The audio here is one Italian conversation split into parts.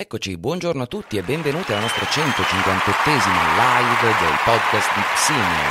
Eccoci, buongiorno a tutti e benvenuti alla nostra 158esima live del podcast di Xenia.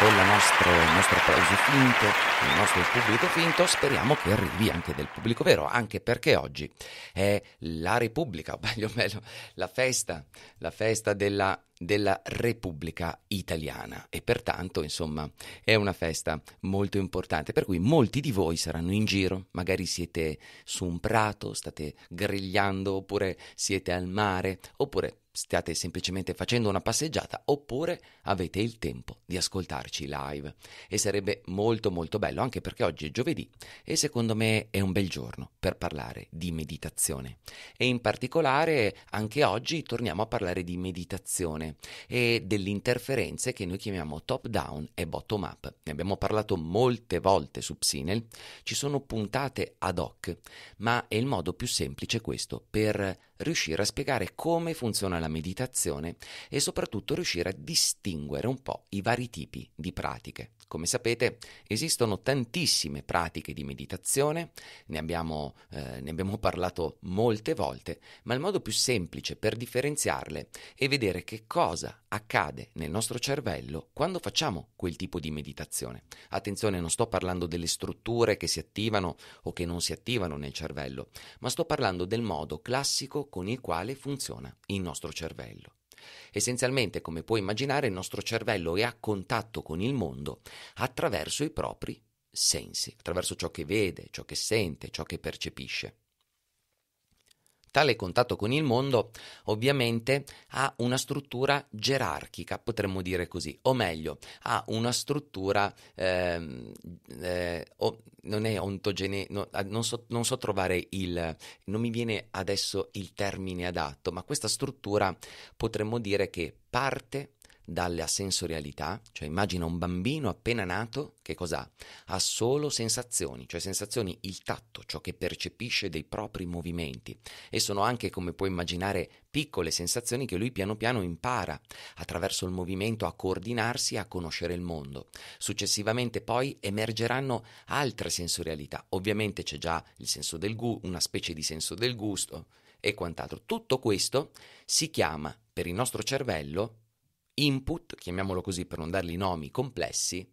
Con nostro, il nostro applauso finto, il nostro pubblico finto, speriamo che arrivi anche del pubblico vero, anche perché oggi è la Repubblica, o meglio, meglio la festa, la festa della della Repubblica Italiana e pertanto insomma è una festa molto importante per cui molti di voi saranno in giro, magari siete su un prato, state grigliando oppure siete al mare oppure state semplicemente facendo una passeggiata oppure avete il tempo di ascoltarci live e sarebbe molto molto bello anche perché oggi è giovedì e secondo me è un bel giorno per parlare di meditazione e in particolare anche oggi torniamo a parlare di meditazione e delle interferenze che noi chiamiamo top down e bottom up. Ne abbiamo parlato molte volte su Psinel, ci sono puntate ad hoc, ma è il modo più semplice questo per riuscire a spiegare come funziona la meditazione e soprattutto riuscire a distinguere un po' i vari tipi di pratiche. Come sapete esistono tantissime pratiche di meditazione, ne abbiamo, eh, ne abbiamo parlato molte volte, ma il modo più semplice per differenziarle è vedere che cosa accade nel nostro cervello quando facciamo quel tipo di meditazione. Attenzione, non sto parlando delle strutture che si attivano o che non si attivano nel cervello, ma sto parlando del modo classico con il quale funziona il nostro cervello. Essenzialmente, come puoi immaginare, il nostro cervello è a contatto con il mondo attraverso i propri sensi, attraverso ciò che vede, ciò che sente, ciò che percepisce. Tale contatto con il mondo ovviamente ha una struttura gerarchica, potremmo dire così, o meglio, ha una struttura, eh, eh, o, non è ontogene, no, ah, non, so, non, so, trovare il, non mi viene adesso il termine adatto, ma questa struttura potremmo dire che parte dalla sensorialità, cioè immagina un bambino appena nato che cos'ha? Ha solo sensazioni, cioè sensazioni il tatto, ciò che percepisce dei propri movimenti e sono anche, come puoi immaginare, piccole sensazioni che lui piano piano impara attraverso il movimento a coordinarsi e a conoscere il mondo. Successivamente poi emergeranno altre sensorialità, ovviamente c'è già il senso del gu- una specie di senso del gusto e quant'altro. Tutto questo si chiama per il nostro cervello input, chiamiamolo così per non dargli nomi complessi,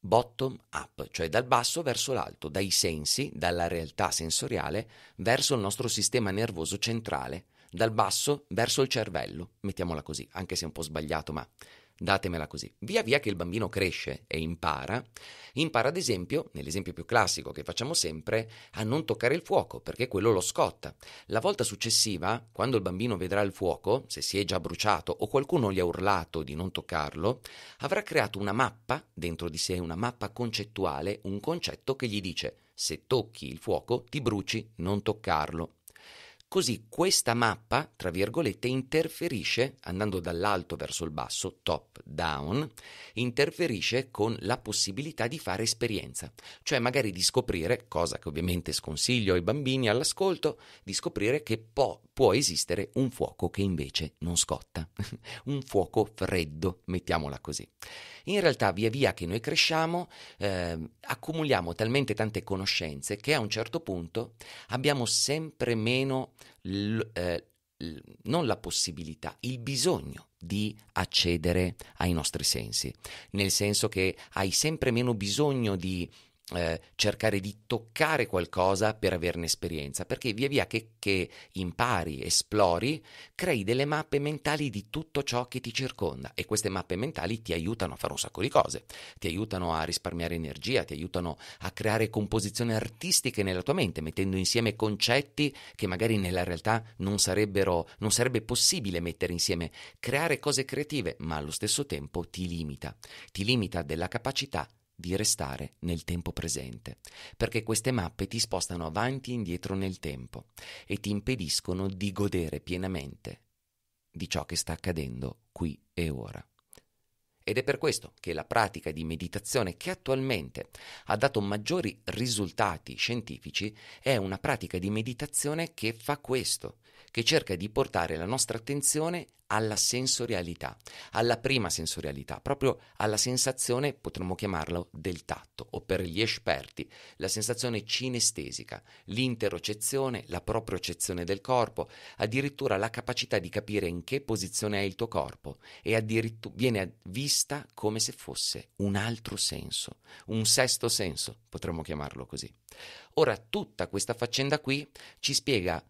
bottom up, cioè dal basso verso l'alto, dai sensi, dalla realtà sensoriale, verso il nostro sistema nervoso centrale, dal basso verso il cervello, mettiamola così, anche se è un po' sbagliato, ma datemela così. Via via che il bambino cresce e impara, impara ad esempio, nell'esempio più classico che facciamo sempre, a non toccare il fuoco perché quello lo scotta. La volta successiva, quando il bambino vedrà il fuoco, se si è già bruciato o qualcuno gli ha urlato di non toccarlo, avrà creato una mappa dentro di sé, una mappa concettuale, un concetto che gli dice se tocchi il fuoco ti bruci, non toccarlo. Così questa mappa, tra virgolette, interferisce, andando dall'alto verso il basso, top down, interferisce con la possibilità di fare esperienza, cioè magari di scoprire, cosa che ovviamente sconsiglio ai bambini all'ascolto, di scoprire che può, può esistere un fuoco che invece non scotta, un fuoco freddo, mettiamola così. In realtà via via che noi cresciamo eh, accumuliamo talmente tante conoscenze che a un certo punto abbiamo sempre meno l, eh, l, non la possibilità, il bisogno di accedere ai nostri sensi, nel senso che hai sempre meno bisogno di eh, cercare di toccare qualcosa per averne esperienza, perché via via che, che, impari, esplori, crei delle mappe mentali di tutto ciò che ti circonda e queste mappe mentali ti aiutano a fare un sacco di cose, ti aiutano a risparmiare energia, ti aiutano a creare composizioni artistiche nella tua mente, mettendo insieme concetti che magari nella realtà non, non sarebbe possibile mettere insieme, creare cose creative, ma allo stesso tempo ti limita, ti limita della capacità di restare nel tempo presente, perché queste mappe ti spostano avanti e indietro nel tempo e ti impediscono di godere pienamente di ciò che sta accadendo qui e ora. Ed è per questo che la pratica di meditazione che attualmente ha dato maggiori risultati scientifici è una pratica di meditazione che fa questo, che cerca di portare la nostra attenzione alla sensorialità, alla prima sensorialità, proprio alla sensazione, potremmo chiamarlo, del tatto, o per gli esperti, la sensazione cinestesica, l'interocezione, la propriocezione del corpo, addirittura la capacità di capire in che posizione è il tuo corpo e addirittura viene vista come se fosse un altro senso, un sesto senso, potremmo chiamarlo così. Ora, tutta questa faccenda qui ci spiega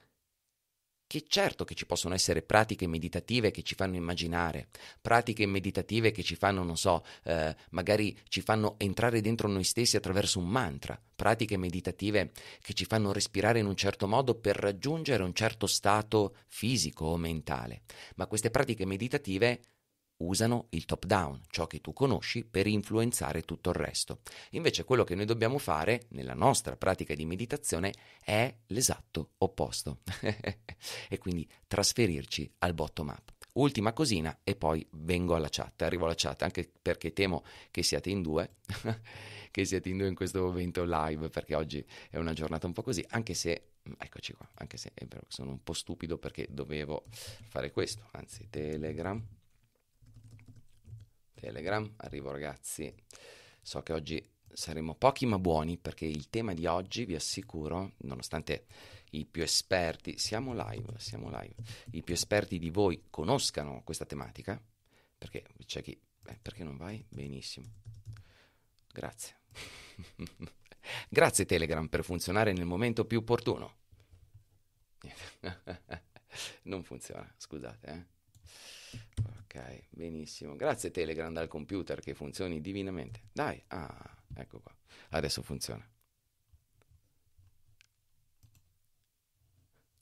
che certo che ci possono essere pratiche meditative che ci fanno immaginare, pratiche meditative che ci fanno, non so, eh, magari ci fanno entrare dentro noi stessi attraverso un mantra, pratiche meditative che ci fanno respirare in un certo modo per raggiungere un certo stato fisico o mentale. Ma queste pratiche meditative usano il top down, ciò che tu conosci, per influenzare tutto il resto. Invece quello che noi dobbiamo fare nella nostra pratica di meditazione è l'esatto opposto e quindi trasferirci al bottom up. Ultima cosina e poi vengo alla chat, arrivo alla chat anche perché temo che siate in due, che siate in due in questo momento live perché oggi è una giornata un po' così, anche se mm, eccoci qua, anche se eh, sono un po' stupido perché dovevo fare questo, anzi Telegram Telegram. Arrivo ragazzi, so che oggi saremo pochi ma buoni perché il tema di oggi, vi assicuro, nonostante i più esperti, siamo live, siamo live, i più esperti di voi conoscano questa tematica, perché c'è chi... Eh, perché non vai? Benissimo. Grazie. Grazie Telegram per funzionare nel momento più opportuno. non funziona, scusate. Eh. Ok, benissimo. Grazie Telegram dal computer che funzioni divinamente. Dai, ah, ecco qua. Adesso funziona.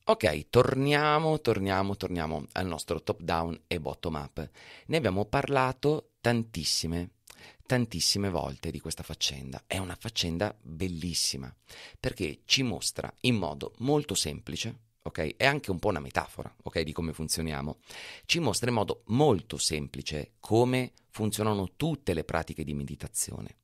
Ok, torniamo, torniamo, torniamo al nostro top down e bottom up. Ne abbiamo parlato tantissime, tantissime volte di questa faccenda. È una faccenda bellissima perché ci mostra in modo molto semplice ok? È anche un po' una metafora, ok? Di come funzioniamo. Ci mostra in modo molto semplice come funzionano tutte le pratiche di meditazione.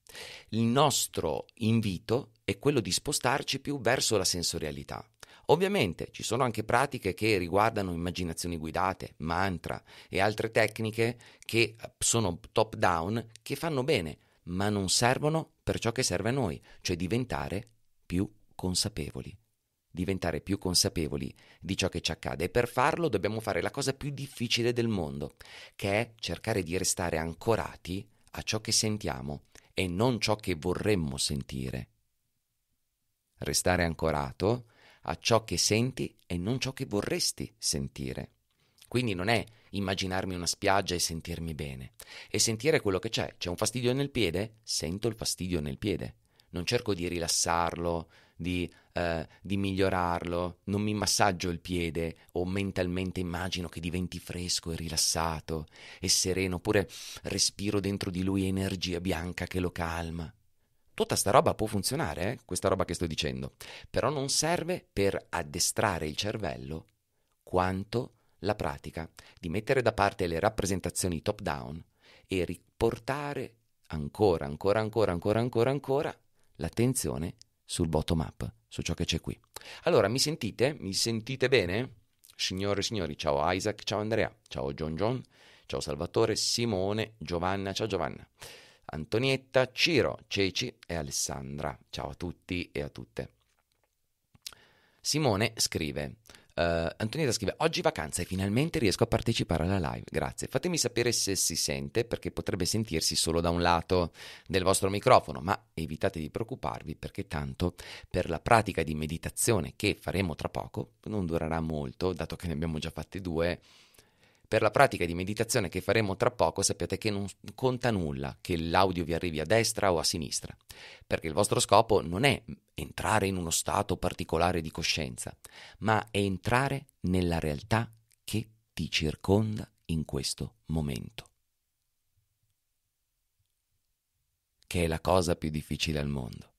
Il nostro invito è quello di spostarci più verso la sensorialità. Ovviamente ci sono anche pratiche che riguardano immaginazioni guidate, mantra e altre tecniche che sono top down, che fanno bene, ma non servono per ciò che serve a noi, cioè diventare più consapevoli diventare più consapevoli di ciò che ci accade e per farlo dobbiamo fare la cosa più difficile del mondo, che è cercare di restare ancorati a ciò che sentiamo e non ciò che vorremmo sentire. Restare ancorato a ciò che senti e non ciò che vorresti sentire. Quindi non è immaginarmi una spiaggia e sentirmi bene. E sentire quello che c'è. C'è un fastidio nel piede? Sento il fastidio nel piede. Non cerco di rilassarlo, di eh, di migliorarlo, non mi massaggio il piede o mentalmente immagino che diventi fresco e rilassato e sereno, oppure respiro dentro di lui energia bianca che lo calma. Tutta sta roba può funzionare, eh? questa roba che sto dicendo, però non serve per addestrare il cervello quanto la pratica di mettere da parte le rappresentazioni top down e riportare ancora, ancora, ancora, ancora, ancora, ancora l'attenzione sul bottom up, su ciò che c'è qui. Allora, mi sentite? Mi sentite bene? Signore e signori, ciao Isaac, ciao Andrea, ciao John John, ciao Salvatore, Simone, Giovanna, ciao Giovanna, Antonietta, Ciro, Ceci e Alessandra. Ciao a tutti e a tutte. Simone scrive Uh, eh, Antonietta scrive: Oggi vacanza e finalmente riesco a partecipare alla live. Grazie. Fatemi sapere se si sente, perché potrebbe sentirsi solo da un lato del vostro microfono, ma evitate di preoccuparvi perché tanto per la pratica di meditazione che faremo tra poco non durerà molto, dato che ne abbiamo già fatte due per la pratica di meditazione che faremo tra poco sappiate che non conta nulla che l'audio vi arrivi a destra o a sinistra, perché il vostro scopo non è entrare in uno stato particolare di coscienza, ma è entrare nella realtà che ti circonda in questo momento. Che è la cosa più difficile al mondo.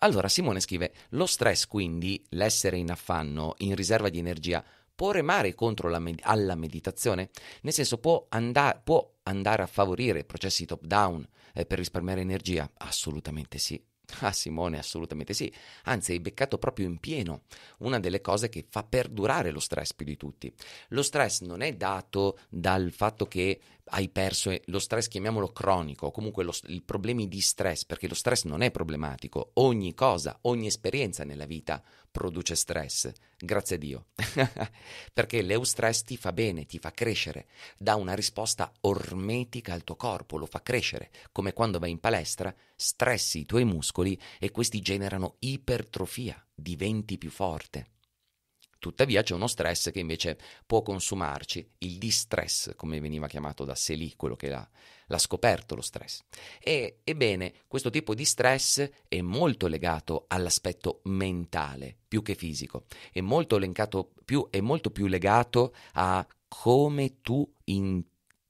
Allora Simone scrive, lo stress quindi, l'essere in affanno, in riserva di energia, può remare contro med- alla meditazione? Nel senso può, andar- può, andare a favorire processi top down eh, per risparmiare energia? Assolutamente sì. Ah Simone, assolutamente sì. Anzi, hai beccato proprio in pieno una delle cose che fa perdurare lo stress più di tutti. Lo stress non è dato dal fatto che hai perso lo stress, chiamiamolo cronico, o comunque lo, i problemi di stress, perché lo stress non è problematico, ogni cosa, ogni esperienza nella vita produce stress, grazie a Dio, perché l'eustress ti fa bene, ti fa crescere, dà una risposta ormetica al tuo corpo, lo fa crescere, come quando vai in palestra, stressi i tuoi muscoli e questi generano ipertrofia, diventi più forte. Tuttavia c'è uno stress che invece può consumarci, il distress, come veniva chiamato da Selì, quello che l'ha, l'ha scoperto lo stress. E, ebbene, questo tipo di stress è molto legato all'aspetto mentale più che fisico, è molto, più, è molto più legato a come tu in,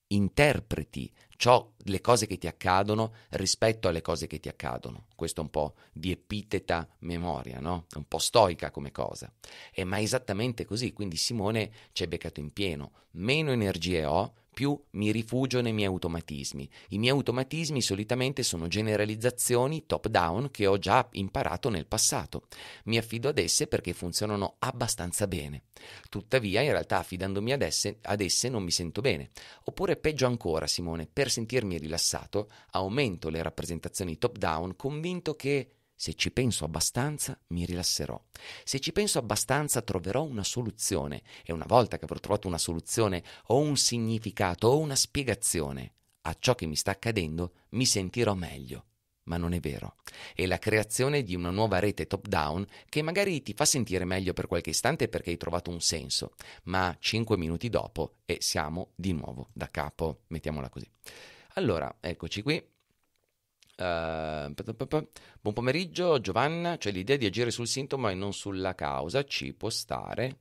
interpreti ciò, le cose che ti accadono rispetto alle cose che ti accadono. Questo è un po' di epiteta memoria, no? un po' stoica come cosa. E ma è esattamente così, quindi Simone ci è beccato in pieno. Meno energie ho, più mi rifugio nei miei automatismi. I miei automatismi solitamente sono generalizzazioni top down che ho già imparato nel passato. Mi affido ad esse perché funzionano abbastanza bene. Tuttavia, in realtà, affidandomi ad esse, ad esse non mi sento bene. Oppure, peggio ancora, Simone, per sentirmi rilassato, aumento le rappresentazioni top down convinto che se ci penso abbastanza mi rilasserò. Se ci penso abbastanza troverò una soluzione e una volta che avrò trovato una soluzione o un significato o una spiegazione a ciò che mi sta accadendo, mi sentirò meglio. Ma non è vero. È la creazione di una nuova rete top-down che magari ti fa sentire meglio per qualche istante perché hai trovato un senso, ma 5 minuti dopo e siamo di nuovo da capo, mettiamola così. Allora, eccoci qui. Uh, buon pomeriggio Giovanna, cioè l'idea di agire sul sintomo e non sulla causa ci può stare.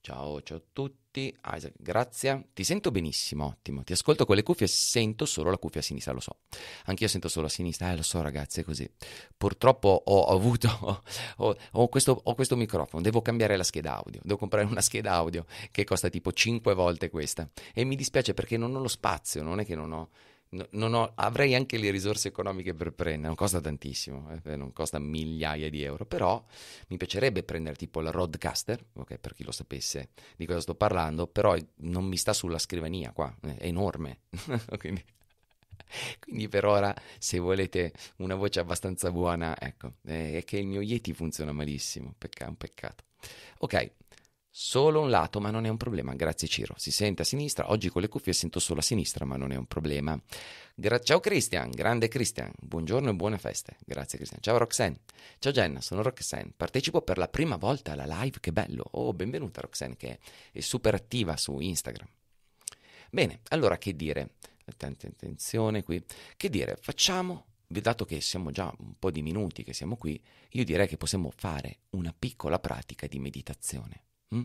Ciao, ciao a tutti, Isaac, grazie. Ti sento benissimo, ottimo. Ti ascolto con le cuffie e sento solo la cuffia a sinistra, lo so. Anch'io sento solo a sinistra, eh, lo so ragazzi, è così. Purtroppo ho avuto, ho, ho, questo, ho questo microfono, devo cambiare la scheda audio, devo comprare una scheda audio che costa tipo 5 volte questa. E mi dispiace perché non ho lo spazio, non è che non ho No, ho, avrei anche le risorse economiche per prendere, non costa tantissimo, eh, non costa migliaia di euro, però mi piacerebbe prendere tipo la Rodcaster, ok, per chi lo sapesse di cosa sto parlando, però non mi sta sulla scrivania qua, eh, è enorme, quindi, quindi, per ora se volete una voce abbastanza buona, ecco, eh, è che il mio Yeti funziona malissimo, peccato, un peccato. Ok, solo un lato, ma non è un problema. Grazie Ciro. Si sente a sinistra, oggi con le cuffie sento solo a sinistra, ma non è un problema. Gra- ciao Cristian, grande Cristian, buongiorno e buone feste. Grazie Cristian. Ciao Roxanne. Ciao Jenna, sono Roxanne. Partecipo per la prima volta alla live, che bello. Oh, benvenuta Roxanne che è super attiva su Instagram. Bene, allora che dire? Tanta attenzione qui. Che dire? Facciamo dato che siamo già un po' di minuti che siamo qui, io direi che possiamo fare una piccola pratica di meditazione mh? Mm?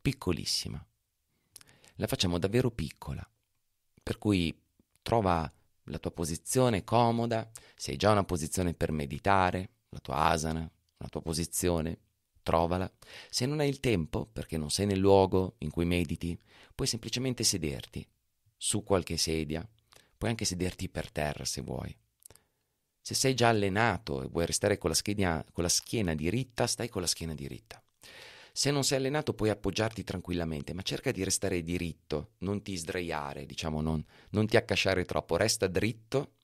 piccolissima. La facciamo davvero piccola, per cui trova la tua posizione comoda, se hai già una posizione per meditare, la tua asana, la tua posizione, trovala. Se non hai il tempo, perché non sei nel luogo in cui mediti, puoi semplicemente sederti su qualche sedia, puoi anche sederti per terra se vuoi. Se sei già allenato e vuoi restare con la, schiena, con la schiena diritta, stai con la schiena diritta. Se non sei allenato puoi appoggiarti tranquillamente, ma cerca di restare diritto, non ti sdraiare, diciamo, non, non ti accasciare troppo, resta dritto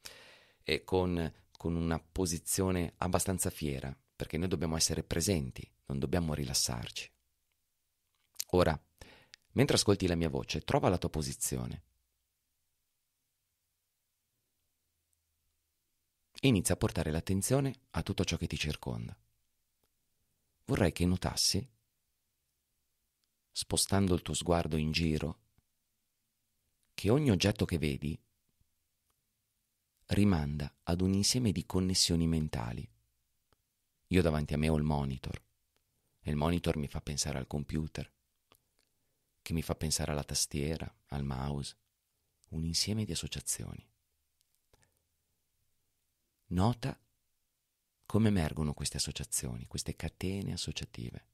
e con, con una posizione abbastanza fiera, perché noi dobbiamo essere presenti, non dobbiamo rilassarci. Ora, mentre ascolti la mia voce, trova la tua posizione. Inizia a portare l'attenzione a tutto ciò che ti circonda. Vorrei che notassi spostando il tuo sguardo in giro, che ogni oggetto che vedi rimanda ad un insieme di connessioni mentali. Io davanti a me ho il monitor e il monitor mi fa pensare al computer, che mi fa pensare alla tastiera, al mouse, un insieme di associazioni. Nota come emergono queste associazioni, queste catene associative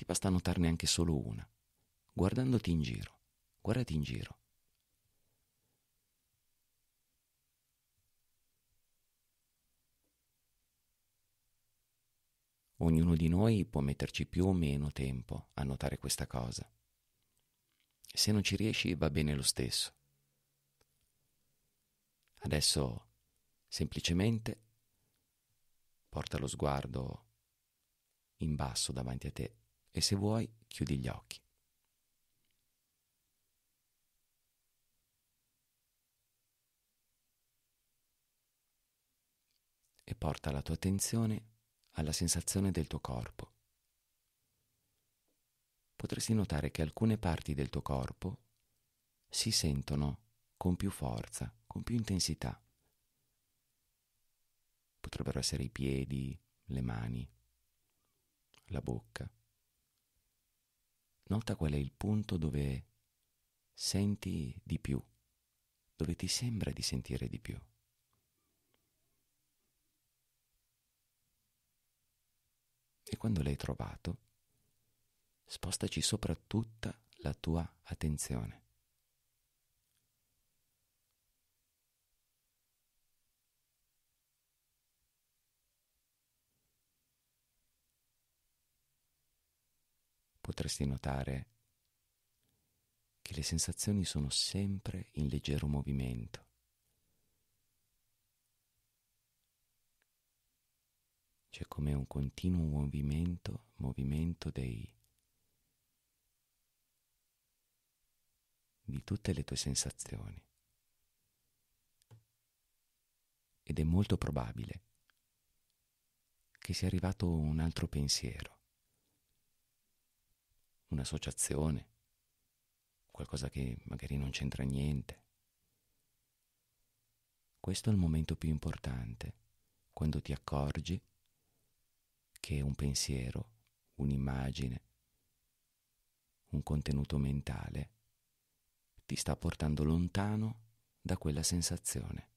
ti basta notarne anche solo una, guardandoti in giro, guardati in giro. Ognuno di noi può metterci più o meno tempo a notare questa cosa. Se non ci riesci va bene lo stesso. Adesso semplicemente porta lo sguardo in basso davanti a te e se vuoi chiudi gli occhi. E porta la tua attenzione alla sensazione del tuo corpo. Potresti notare che alcune parti del tuo corpo si sentono con più forza, con più intensità. Potrebbero essere i piedi, le mani, la bocca. Nota qual è il punto dove senti di più, dove ti sembra di sentire di più. E quando l'hai trovato, spostaci sopra tutta la tua attenzione. potresti notare che le sensazioni sono sempre in leggero movimento. C'è come un continuo movimento, movimento dei, di tutte le tue sensazioni. Ed è molto probabile che sia arrivato un altro pensiero un'associazione, qualcosa che magari non c'entra niente. Questo è il momento più importante, quando ti accorgi che un pensiero, un'immagine, un contenuto mentale ti sta portando lontano da quella sensazione.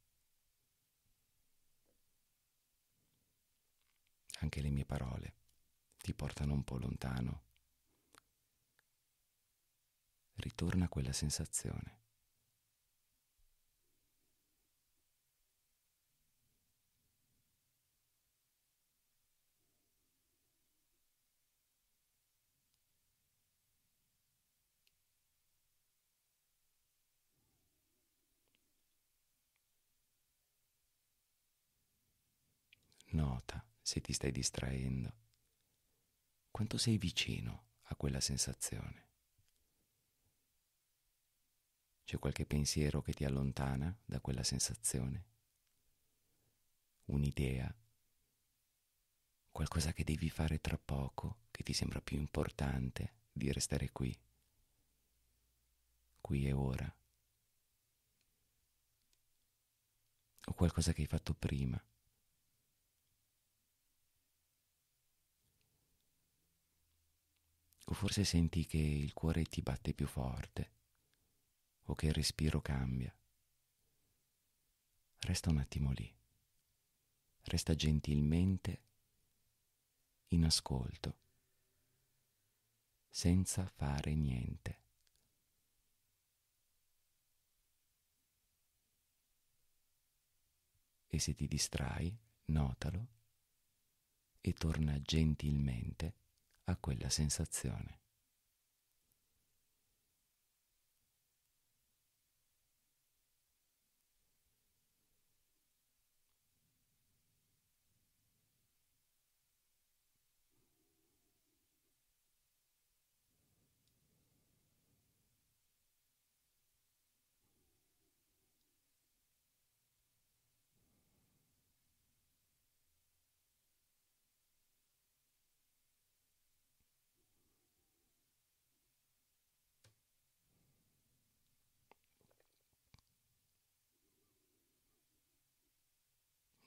Anche le mie parole ti portano un po' lontano ritorna quella sensazione. Nota se ti stai distraendo, quanto sei vicino a quella sensazione. C'è qualche pensiero che ti allontana da quella sensazione? Un'idea? Qualcosa che devi fare tra poco, che ti sembra più importante di restare qui, qui e ora? O qualcosa che hai fatto prima? O forse senti che il cuore ti batte più forte? o che il respiro cambia. Resta un attimo lì, resta gentilmente in ascolto, senza fare niente. E se ti distrai, notalo e torna gentilmente a quella sensazione.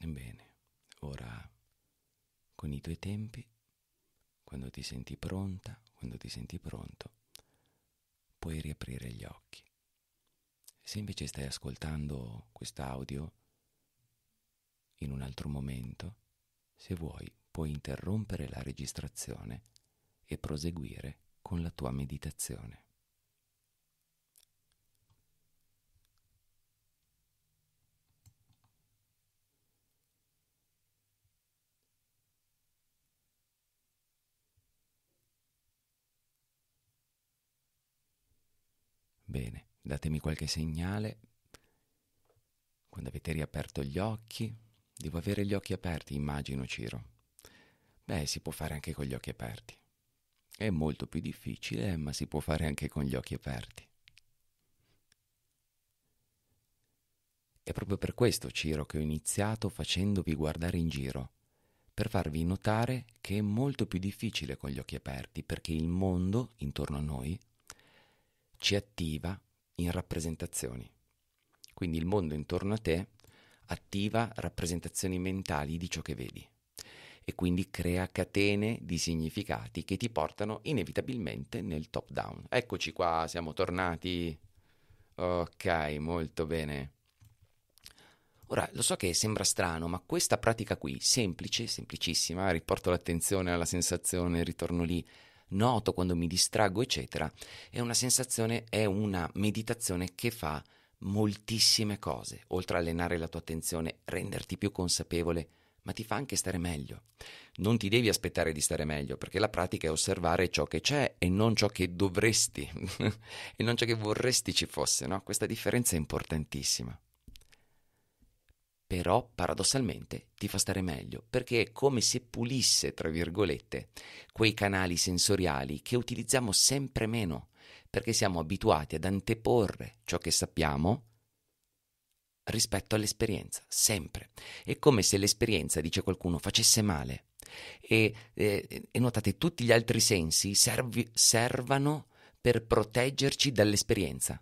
Ebbene, ora, con i tuoi tempi, quando ti senti pronta, quando ti senti pronto, puoi riaprire gli occhi. Se invece stai ascoltando quest'audio in un altro momento, se vuoi puoi interrompere la registrazione e proseguire con la tua meditazione. datemi qualche segnale quando avete riaperto gli occhi. Devo avere gli occhi aperti, immagino Ciro. Beh, si può fare anche con gli occhi aperti. È molto più difficile, eh, ma si può fare anche con gli occhi aperti. È proprio per questo, Ciro, che ho iniziato facendovi guardare in giro, per farvi notare che è molto più difficile con gli occhi aperti, perché il mondo intorno a noi ci attiva in rappresentazioni. Quindi il mondo intorno a te attiva rappresentazioni mentali di ciò che vedi e quindi crea catene di significati che ti portano inevitabilmente nel top down. Eccoci qua, siamo tornati. Ok, molto bene. Ora, lo so che sembra strano, ma questa pratica qui, semplice, semplicissima, riporto l'attenzione alla sensazione, ritorno lì, noto, quando mi distraggo, eccetera, è una sensazione, è una meditazione che fa moltissime cose, oltre a allenare la tua attenzione, renderti più consapevole, ma ti fa anche stare meglio. Non ti devi aspettare di stare meglio, perché la pratica è osservare ciò che c'è e non ciò che dovresti, e non ciò che vorresti ci fosse, no? Questa differenza è importantissima però paradossalmente ti fa stare meglio, perché è come se pulisse, tra virgolette, quei canali sensoriali che utilizziamo sempre meno, perché siamo abituati ad anteporre ciò che sappiamo rispetto all'esperienza, sempre. È come se l'esperienza, dice qualcuno, facesse male. E, e, e notate, tutti gli altri sensi servi, servano per proteggerci dall'esperienza.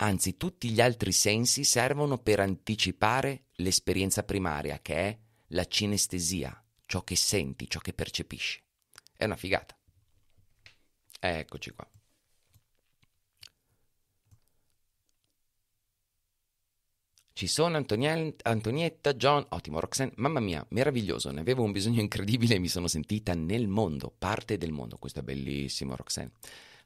Anzi, tutti gli altri sensi servono per anticipare l'esperienza primaria, che è la cinestesia, ciò che senti, ciò che percepisci. È una figata. Eccoci qua. Ci sono Antoniel, Antonietta, John, ottimo, Roxanne, mamma mia, meraviglioso, ne avevo un bisogno incredibile e mi sono sentita nel mondo, parte del mondo, questo è bellissimo Roxanne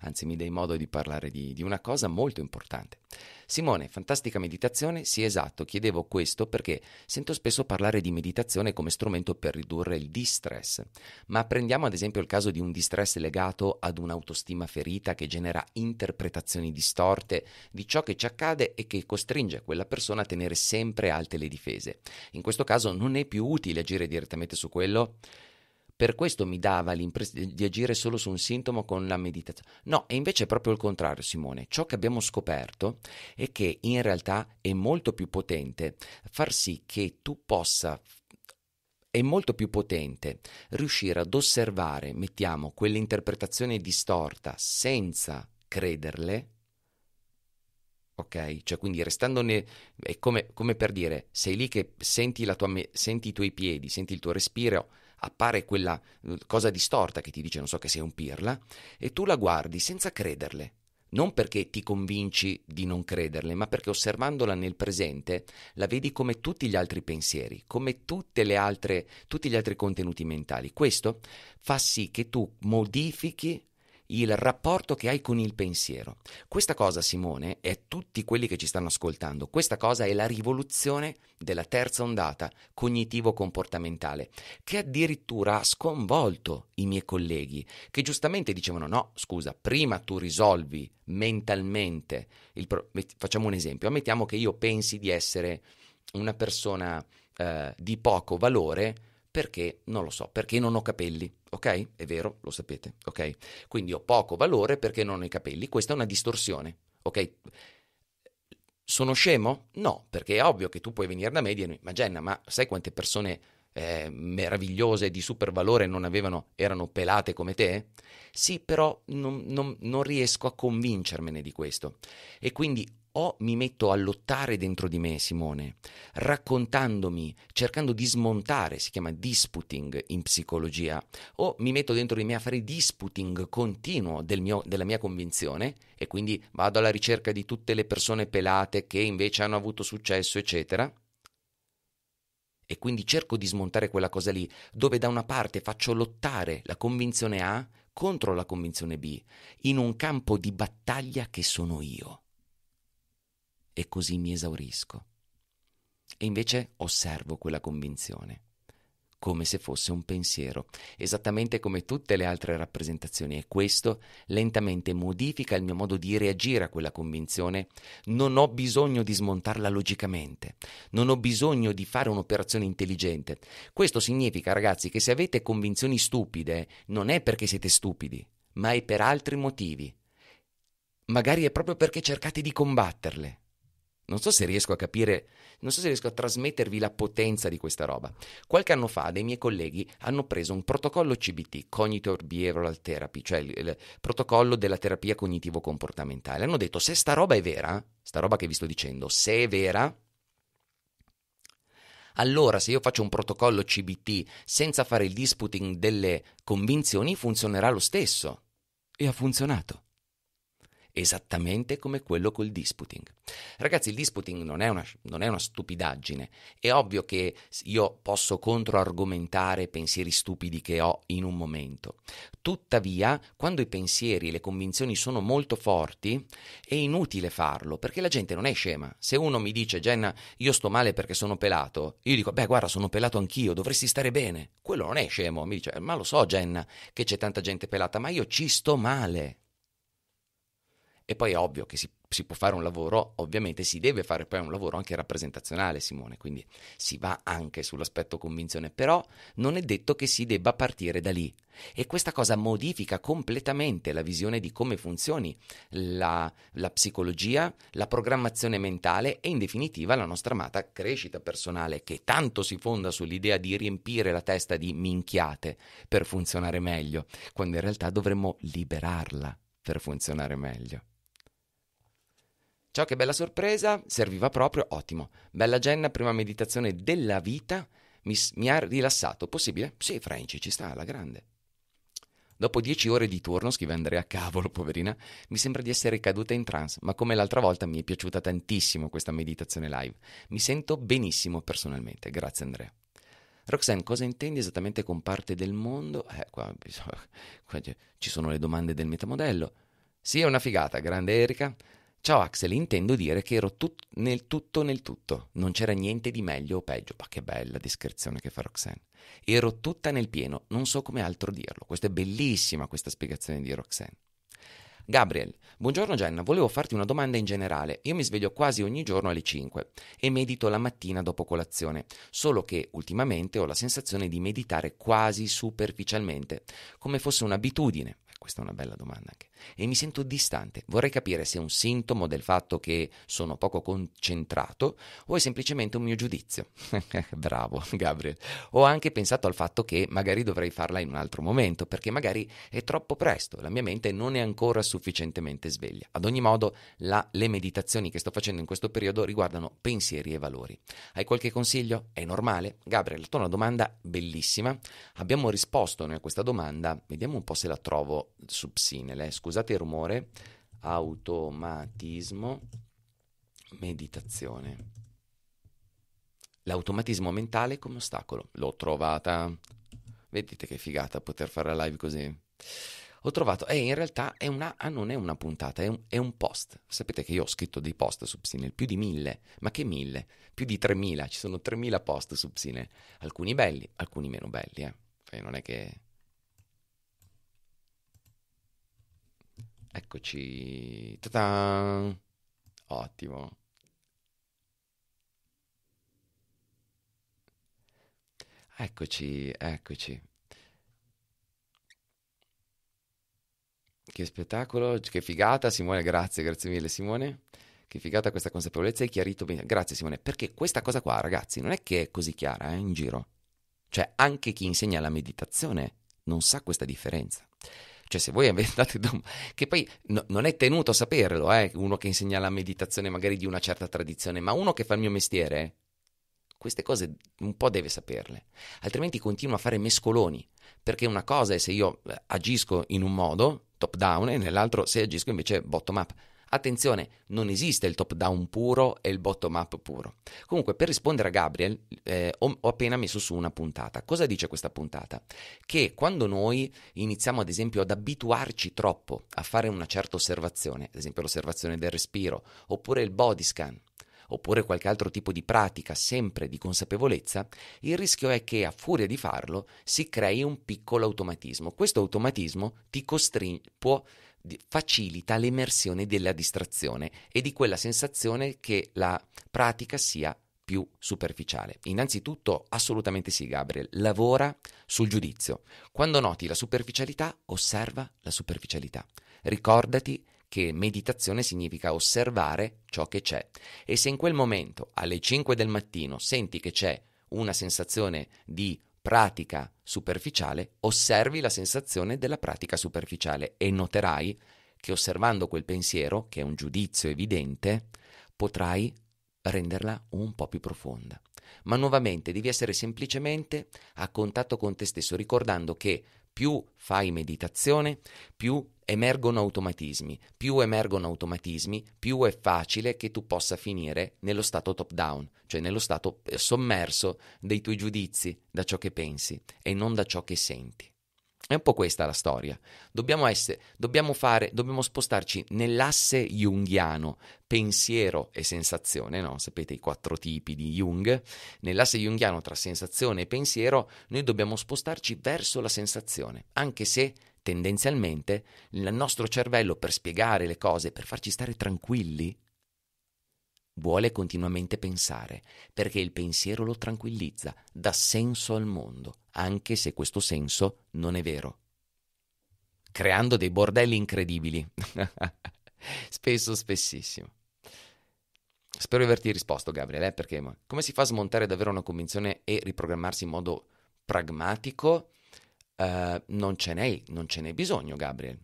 anzi mi dai modo di parlare di, di una cosa molto importante. Simone, fantastica meditazione, sì esatto, chiedevo questo perché sento spesso parlare di meditazione come strumento per ridurre il distress, ma prendiamo ad esempio il caso di un distress legato ad un'autostima ferita che genera interpretazioni distorte di ciò che ci accade e che costringe quella persona a tenere sempre alte le difese. In questo caso non è più utile agire direttamente su quello? Per questo mi dava l'impressione di agire solo su un sintomo con la meditazione. No, e invece è proprio il contrario, Simone. Ciò che abbiamo scoperto è che in realtà è molto più potente far sì che tu possa è molto più potente riuscire ad osservare, mettiamo, quell'interpretazione distorta senza crederle, ok? Cioè quindi restandone, è come, come per dire, sei lì che senti, me- senti i tuoi piedi, senti il tuo respiro, appare quella mm, cosa distorta che ti dice non so che sei un pirla e tu la guardi senza crederle, non perché ti convinci di non crederle, ma perché osservandola nel presente la vedi come tutti gli altri pensieri, come altre, tutti gli altri contenuti mentali. Questo fa sì che tu modifichi il rapporto che hai con il pensiero. Questa cosa, Simone, e tutti quelli che ci stanno ascoltando, questa cosa è la rivoluzione della terza ondata cognitivo-comportamentale, che addirittura ha sconvolto i miei colleghi, che giustamente dicevano no, scusa, prima tu risolvi mentalmente, Il pro- facciamo un esempio, ammettiamo che io pensi di essere una persona eh, di poco valore, perché? Non lo so, perché non ho capelli, ok? È vero, lo sapete, ok? Quindi ho poco valore perché non ho i capelli, questa è una distorsione, ok? Sono scemo? No, perché è ovvio che tu puoi venire da me e dirmi, ma Jenna, ma sai quante persone eh, meravigliose di super valore non avevano, erano pelate come te? Sì, però non, non, non riesco a convincermene di questo. E quindi o mi metto a lottare dentro di me, Simone, raccontandomi, cercando di smontare, si chiama disputing in psicologia, o mi metto dentro di me a fare disputing continuo del mio, della mia convinzione e quindi vado alla ricerca di tutte le persone pelate che invece hanno avuto successo, eccetera. E quindi cerco di smontare quella cosa lì, dove da una parte faccio lottare la convinzione A contro la convinzione B, in un campo di battaglia che sono io e così mi esaurisco. E invece osservo quella convinzione, come se fosse un pensiero, esattamente come tutte le altre rappresentazioni, e questo lentamente modifica il mio modo di reagire a quella convinzione. Non ho bisogno di smontarla logicamente, non ho bisogno di fare un'operazione intelligente. Questo significa, ragazzi, che se avete convinzioni stupide, non è perché siete stupidi, ma è per altri motivi. Magari è proprio perché cercate di combatterle. Non so se riesco a capire, non so se riesco a trasmettervi la potenza di questa roba. Qualche anno fa dei miei colleghi hanno preso un protocollo CBT, Cognitive Behavioral Therapy, cioè il, il protocollo della terapia cognitivo-comportamentale. Hanno detto se sta roba è vera, sta roba che vi sto dicendo, se è vera, allora se io faccio un protocollo CBT senza fare il disputing delle convinzioni funzionerà lo stesso. E ha funzionato esattamente come quello col disputing. Ragazzi, il disputing non è una, non è una stupidaggine. È ovvio che io posso controargomentare pensieri stupidi che ho in un momento. Tuttavia, quando i pensieri e le convinzioni sono molto forti, è inutile farlo perché la gente non è scema. Se uno mi dice, Jenna, io sto male perché sono pelato, io dico, beh, guarda, sono pelato anch'io, dovresti stare bene. Quello non è scemo. Mi dice, ma lo so, Jenna, che c'è tanta gente pelata, ma io ci sto male. E poi è ovvio che si, si, può fare un lavoro, ovviamente si deve fare poi un lavoro anche rappresentazionale, Simone, quindi si va anche sull'aspetto convinzione, però non è detto che si debba partire da lì. E questa cosa modifica completamente la visione di come funzioni la, la psicologia, la programmazione mentale e in definitiva la nostra amata crescita personale, che tanto si fonda sull'idea di riempire la testa di minchiate per funzionare meglio, quando in realtà dovremmo liberarla per funzionare meglio. Ciao che bella sorpresa, serviva proprio, ottimo. Bella Jenna, prima meditazione della vita, mi, mi ha rilassato. Possibile? Sì, Franci, ci sta, alla grande. Dopo dieci ore di turno, scrive Andrea, cavolo, poverina, mi sembra di essere caduta in trance, ma come l'altra volta mi è piaciuta tantissimo questa meditazione live. Mi sento benissimo personalmente, grazie Andrea. Roxanne, cosa intendi esattamente con parte del mondo? Eh, qua, qua ci sono le domande del metamodello. Sì, è una figata, grande Erika. Ciao Axel, intendo dire che ero tut- nel tutto nel tutto, non c'era niente di meglio o peggio. Ma che bella descrizione che fa Roxanne. Ero tutta nel pieno, non so come altro dirlo. Questa è bellissima questa spiegazione di Roxanne. Gabriel, buongiorno Jenna, volevo farti una domanda in generale. Io mi sveglio quasi ogni giorno alle 5 e medito la mattina dopo colazione, solo che ultimamente ho la sensazione di meditare quasi superficialmente, come fosse un'abitudine. Eh, questa è una bella domanda anche e mi sento distante. Vorrei capire se è un sintomo del fatto che sono poco concentrato o è semplicemente un mio giudizio. Bravo, Gabriel. Ho anche pensato al fatto che magari dovrei farla in un altro momento, perché magari è troppo presto, la mia mente non è ancora sufficientemente sveglia. Ad ogni modo, la, le meditazioni che sto facendo in questo periodo riguardano pensieri e valori. Hai qualche consiglio? È normale? Gabriel, la tua domanda bellissima. Abbiamo risposto noi a questa domanda, vediamo un po' se la trovo su Psinele, scusate Scusate il rumore, automatismo, meditazione. L'automatismo mentale come ostacolo. L'ho trovata. Vedete che figata poter fare la live così. Ho trovato, e eh, in realtà è una, ah, non è una puntata, è un, è un, post. Sapete che io ho scritto dei post su Psinel, più di mille, ma che mille? Più di 3000, ci sono 3000 post su Psinel. Alcuni belli, alcuni meno belli, eh. Cioè, non è che Eccoci. Ta-da! Ottimo. Eccoci, eccoci. Che spettacolo, che figata Simone, grazie, grazie mille Simone. Che figata questa consapevolezza, hai chiarito bene. Grazie Simone, perché questa cosa qua, ragazzi, non è che è così chiara eh, in giro. Cioè, anche chi insegna la meditazione non sa questa differenza. Cioè, se voi andate da che poi no, non è tenuto a saperlo, eh, uno che insegna la meditazione magari di una certa tradizione, ma uno che fa il mio mestiere, queste cose un po' deve saperle, altrimenti continua a fare mescoloni, perché una cosa è se io eh, agisco in un modo, top down, e nell'altro se agisco invece bottom up. Attenzione, non esiste il top down puro e il bottom up puro. Comunque, per rispondere a Gabriel, eh, ho, ho appena messo su una puntata. Cosa dice questa puntata? Che quando noi iniziamo, ad esempio, ad abituarci troppo a fare una certa osservazione, ad esempio l'osservazione del respiro, oppure il body scan, oppure qualche altro tipo di pratica sempre di consapevolezza, il rischio è che a furia di farlo si crei un piccolo automatismo. Questo automatismo ti costringe, può facilita l'emersione della distrazione e di quella sensazione che la pratica sia più superficiale. Innanzitutto, assolutamente sì, Gabriel, lavora sul giudizio. Quando noti la superficialità, osserva la superficialità. Ricordati che meditazione significa osservare ciò che c'è. E se in quel momento, alle 5 del mattino, senti che c'è una sensazione di pratica superficiale, osservi la sensazione della pratica superficiale e noterai che osservando quel pensiero, che è un giudizio evidente, potrai renderla un po' più profonda. Ma nuovamente devi essere semplicemente a contatto con te stesso, ricordando che più fai meditazione, più emergono automatismi, più emergono automatismi, più è facile che tu possa finire nello stato top down, cioè nello stato sommerso dei tuoi giudizi, da ciò che pensi e non da ciò che senti. È un po' questa la storia. Dobbiamo, essere, dobbiamo, fare, dobbiamo spostarci nell'asse junghiano, pensiero e sensazione, no? sapete i quattro tipi di Jung. Nell'asse junghiano tra sensazione e pensiero noi dobbiamo spostarci verso la sensazione, anche se tendenzialmente il nostro cervello per spiegare le cose, per farci stare tranquilli, Vuole continuamente pensare, perché il pensiero lo tranquillizza, dà senso al mondo, anche se questo senso non è vero. Creando dei bordelli incredibili. Spesso, spessissimo. Spero di averti risposto, Gabriele, eh? perché come si fa a smontare davvero una convinzione e riprogrammarsi in modo pragmatico? Uh, non ce n'è, non ce n'è bisogno, Gabriele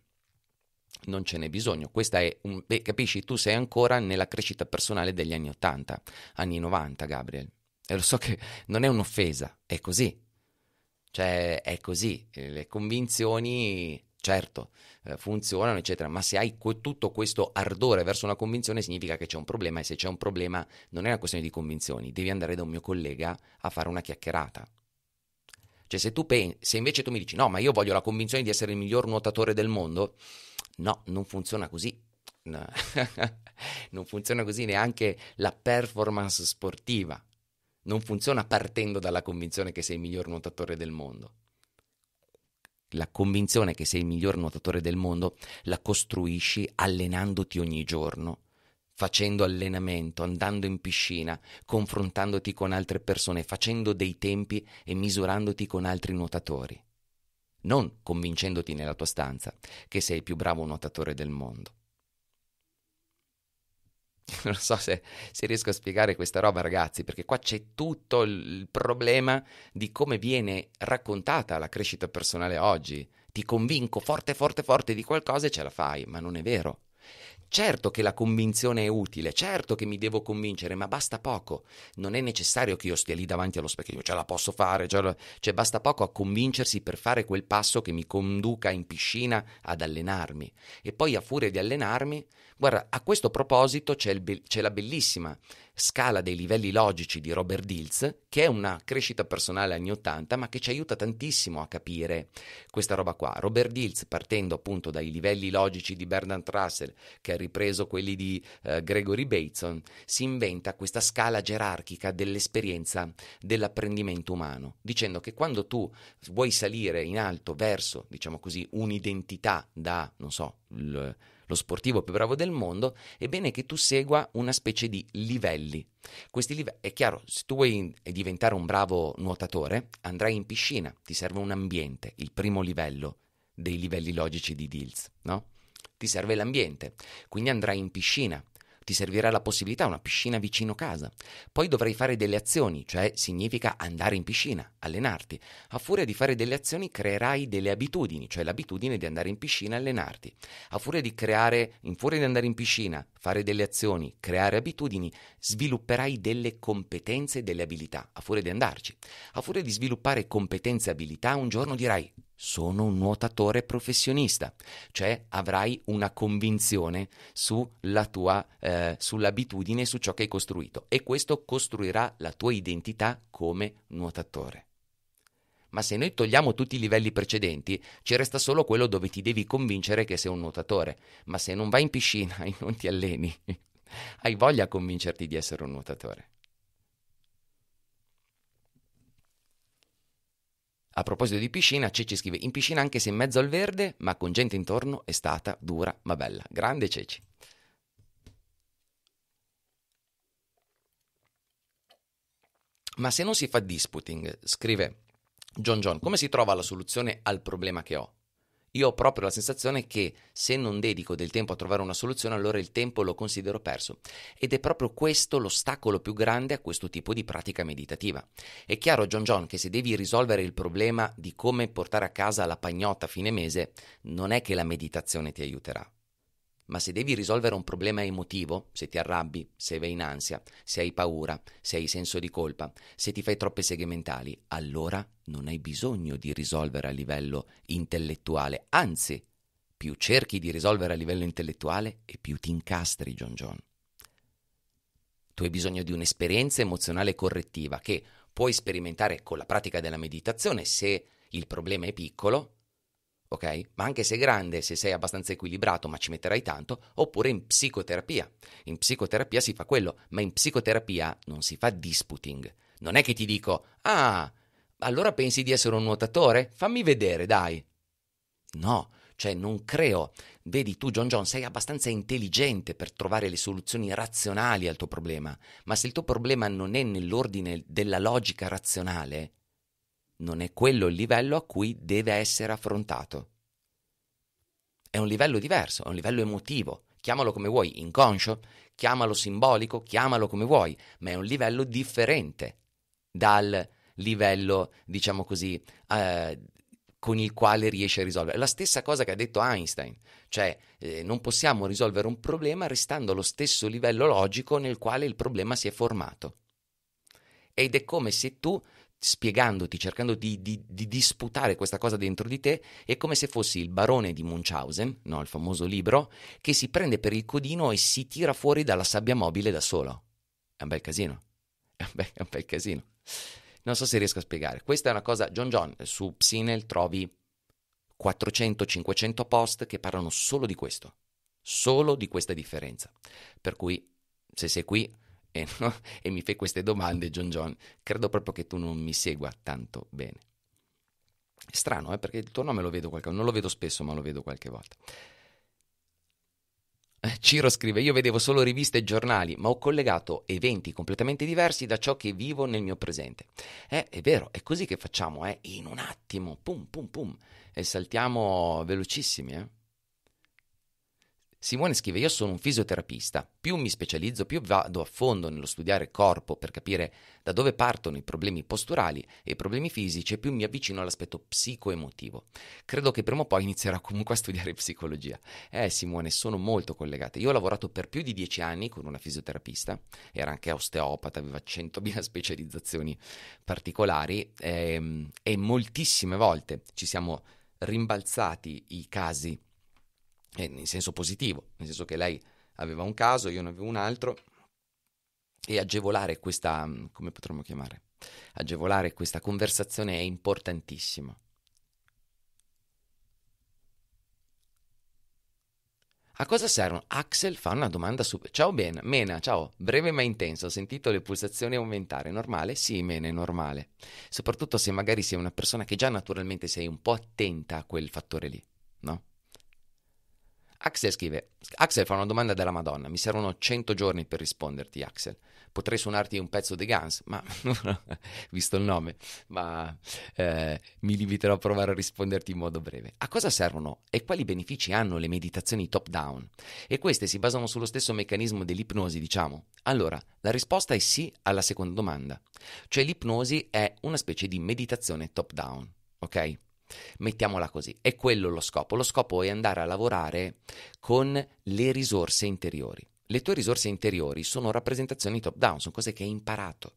non ce n'è bisogno. Questa è un, beh, capisci, tu sei ancora nella crescita personale degli anni 80, anni 90, Gabriel. E lo so che non è un'offesa, è così. Cioè, è così. Le convinzioni, certo, eh, funzionano, eccetera, ma se hai que- tutto questo ardore verso una convinzione significa che c'è un problema e se c'è un problema non è una questione di convinzioni, devi andare da un mio collega a fare una chiacchierata. Cioè, se, tu pensi, se invece tu mi dici no, ma io voglio la convinzione di essere il miglior nuotatore del mondo, No, non funziona così. No. non funziona così neanche la performance sportiva. Non funziona partendo dalla convinzione che sei il miglior nuotatore del mondo. La convinzione che sei il miglior nuotatore del mondo la costruisci allenandoti ogni giorno, facendo allenamento, andando in piscina, confrontandoti con altre persone, facendo dei tempi e misurandoti con altri nuotatori non convincendoti nella tua stanza che sei il più bravo nuotatore del mondo. Non so se, se, riesco a spiegare questa roba, ragazzi, perché qua c'è tutto il problema di come viene raccontata la crescita personale oggi. Ti convinco forte, forte, forte di qualcosa e ce la fai, ma non è vero. Certo che la convinzione è utile, certo che mi devo convincere, ma basta poco. Non è necessario che io stia lì davanti allo specchio, ce la posso fare, la... cioè basta poco a convincersi per fare quel passo che mi conduca in piscina ad allenarmi. E poi a furia di allenarmi Guarda, a questo proposito c'è, be- c'è la bellissima scala dei livelli logici di Robert Dills, che è una crescita personale anni 80, ma che ci aiuta tantissimo a capire questa roba qua. Robert Dills, partendo appunto dai livelli logici di Bernard Russell, che ha ripreso quelli di eh, Gregory Bateson, si inventa questa scala gerarchica dell'esperienza dell'apprendimento umano, dicendo che quando tu vuoi salire in alto verso, diciamo così, un'identità da, non so, l- lo sportivo più bravo del mondo, è bene che tu segua una specie di livelli. Questi livelli, è chiaro, se tu vuoi diventare un bravo nuotatore, andrai in piscina, ti serve un ambiente, il primo livello dei livelli logici di Dills, no? Ti serve l'ambiente, quindi andrai in piscina, ti servirà la possibilità una piscina vicino casa. Poi dovrai fare delle azioni, cioè significa andare in piscina, allenarti. A furia di fare delle azioni creerai delle abitudini, cioè l'abitudine di andare in piscina e allenarti. A furia di creare, in furia di andare in piscina, fare delle azioni, creare abitudini, svilupperai delle competenze e delle abilità, a furia di andarci. A furia di sviluppare competenze e abilità, un giorno dirai sono un nuotatore professionista, cioè avrai una convinzione sulla tua, eh, sull'abitudine, su ciò che hai costruito e questo costruirà la tua identità come nuotatore. Ma se noi togliamo tutti i livelli precedenti, ci resta solo quello dove ti devi convincere che sei un nuotatore, ma se non vai in piscina e non ti alleni, hai voglia a convincerti di essere un nuotatore. A proposito di piscina, Ceci scrive in piscina anche se in mezzo al verde, ma con gente intorno è stata dura ma bella. Grande Ceci. Ma se non si fa disputing, scrive John John, come si trova la soluzione al problema che ho? Io ho proprio la sensazione che se non dedico del tempo a trovare una soluzione, allora il tempo lo considero perso. Ed è proprio questo l'ostacolo più grande a questo tipo di pratica meditativa. È chiaro, John John, che se devi risolvere il problema di come portare a casa la pagnotta a fine mese, non è che la meditazione ti aiuterà ma se devi risolvere un problema emotivo, se ti arrabbi, se vai in ansia, se hai paura, se hai senso di colpa, se ti fai troppe seghe mentali, allora non hai bisogno di risolvere a livello intellettuale, anzi, più cerchi di risolvere a livello intellettuale e più ti incastri, John John. Tu hai bisogno di un'esperienza emozionale correttiva che puoi sperimentare con la pratica della meditazione se il problema è piccolo, ok? Ma anche se grande, se sei abbastanza equilibrato, ma ci metterai tanto, oppure in psicoterapia. In psicoterapia si fa quello, ma in psicoterapia non si fa disputing. Non è che ti dico, ah, allora pensi di essere un nuotatore? Fammi vedere, dai. No, cioè non creo. Vedi tu, John John, sei abbastanza intelligente per trovare le soluzioni razionali al tuo problema, ma se il tuo problema non è nell'ordine della logica razionale, non è quello il livello a cui deve essere affrontato. È un livello diverso, è un livello emotivo, chiamalo come vuoi, inconscio, chiamalo simbolico, chiamalo come vuoi, ma è un livello differente dal livello, diciamo così, eh, con il quale riesce a risolvere. La stessa cosa che ha detto Einstein, cioè eh, non possiamo risolvere un problema restando allo stesso livello logico nel quale il problema si è formato. Ed è come se tu spiegandoti, cercando di, di, di, disputare questa cosa dentro di te, è come se fossi il barone di Munchausen, no? il famoso libro, che si prende per il codino e si tira fuori dalla sabbia mobile da solo. È un bel casino. È un bel, è un bel casino. Non so se riesco a spiegare. Questa è una cosa. John John, su Psinel trovi 400-500 post che parlano solo di questo, solo di questa differenza. Per cui, se sei qui, e, no? e mi fai queste domande, John John. Credo proprio che tu non mi segua tanto bene. Strano, eh, perché il tuo nome lo vedo qualche non lo vedo spesso, ma lo vedo qualche volta. Eh, Ciro scrive: Io vedevo solo riviste e giornali, ma ho collegato eventi completamente diversi da ciò che vivo nel mio presente. Eh, è vero, è così che facciamo, eh? In un attimo, pum pum pum, e saltiamo velocissimi, eh? Simone scrive: Io sono un fisioterapista. Più mi specializzo, più vado a fondo nello studiare corpo per capire da dove partono i problemi posturali e i problemi fisici, e più mi avvicino all'aspetto psicoemotivo. Credo che prima o poi inizierò comunque a studiare psicologia. Eh, Simone, sono molto collegate. Io ho lavorato per più di dieci anni con una fisioterapista, era anche osteopata, aveva 100.000 specializzazioni particolari, ehm, e moltissime volte ci siamo rimbalzati i casi eh, in senso positivo, nel senso che lei aveva un caso, io ne avevo un altro, e agevolare questa, come potremmo chiamare, agevolare questa conversazione è importantissimo. A cosa servono? Axel fa una domanda super. Ciao Ben, Mena, ciao. Breve ma intenso, ho sentito le pulsazioni aumentare. Normale? Sì, Mena, è normale. Soprattutto se magari sei una persona che già naturalmente sei un po' attenta a quel fattore lì, no? Axel scrive: Axel fa una domanda della Madonna. Mi servono 100 giorni per risponderti, Axel. Potrei suonarti un pezzo di Guns, ma visto il nome, ma eh, mi limiterò a provare a risponderti in modo breve. A cosa servono e quali benefici hanno le meditazioni top down? E queste si basano sullo stesso meccanismo dell'ipnosi, diciamo. Allora, la risposta è sì alla seconda domanda. Cioè l'ipnosi è una specie di meditazione top down, ok? Mettiamola così, è quello lo scopo. Lo scopo è andare a lavorare con le risorse interiori. Le tue risorse interiori sono rappresentazioni top down, sono cose che hai imparato.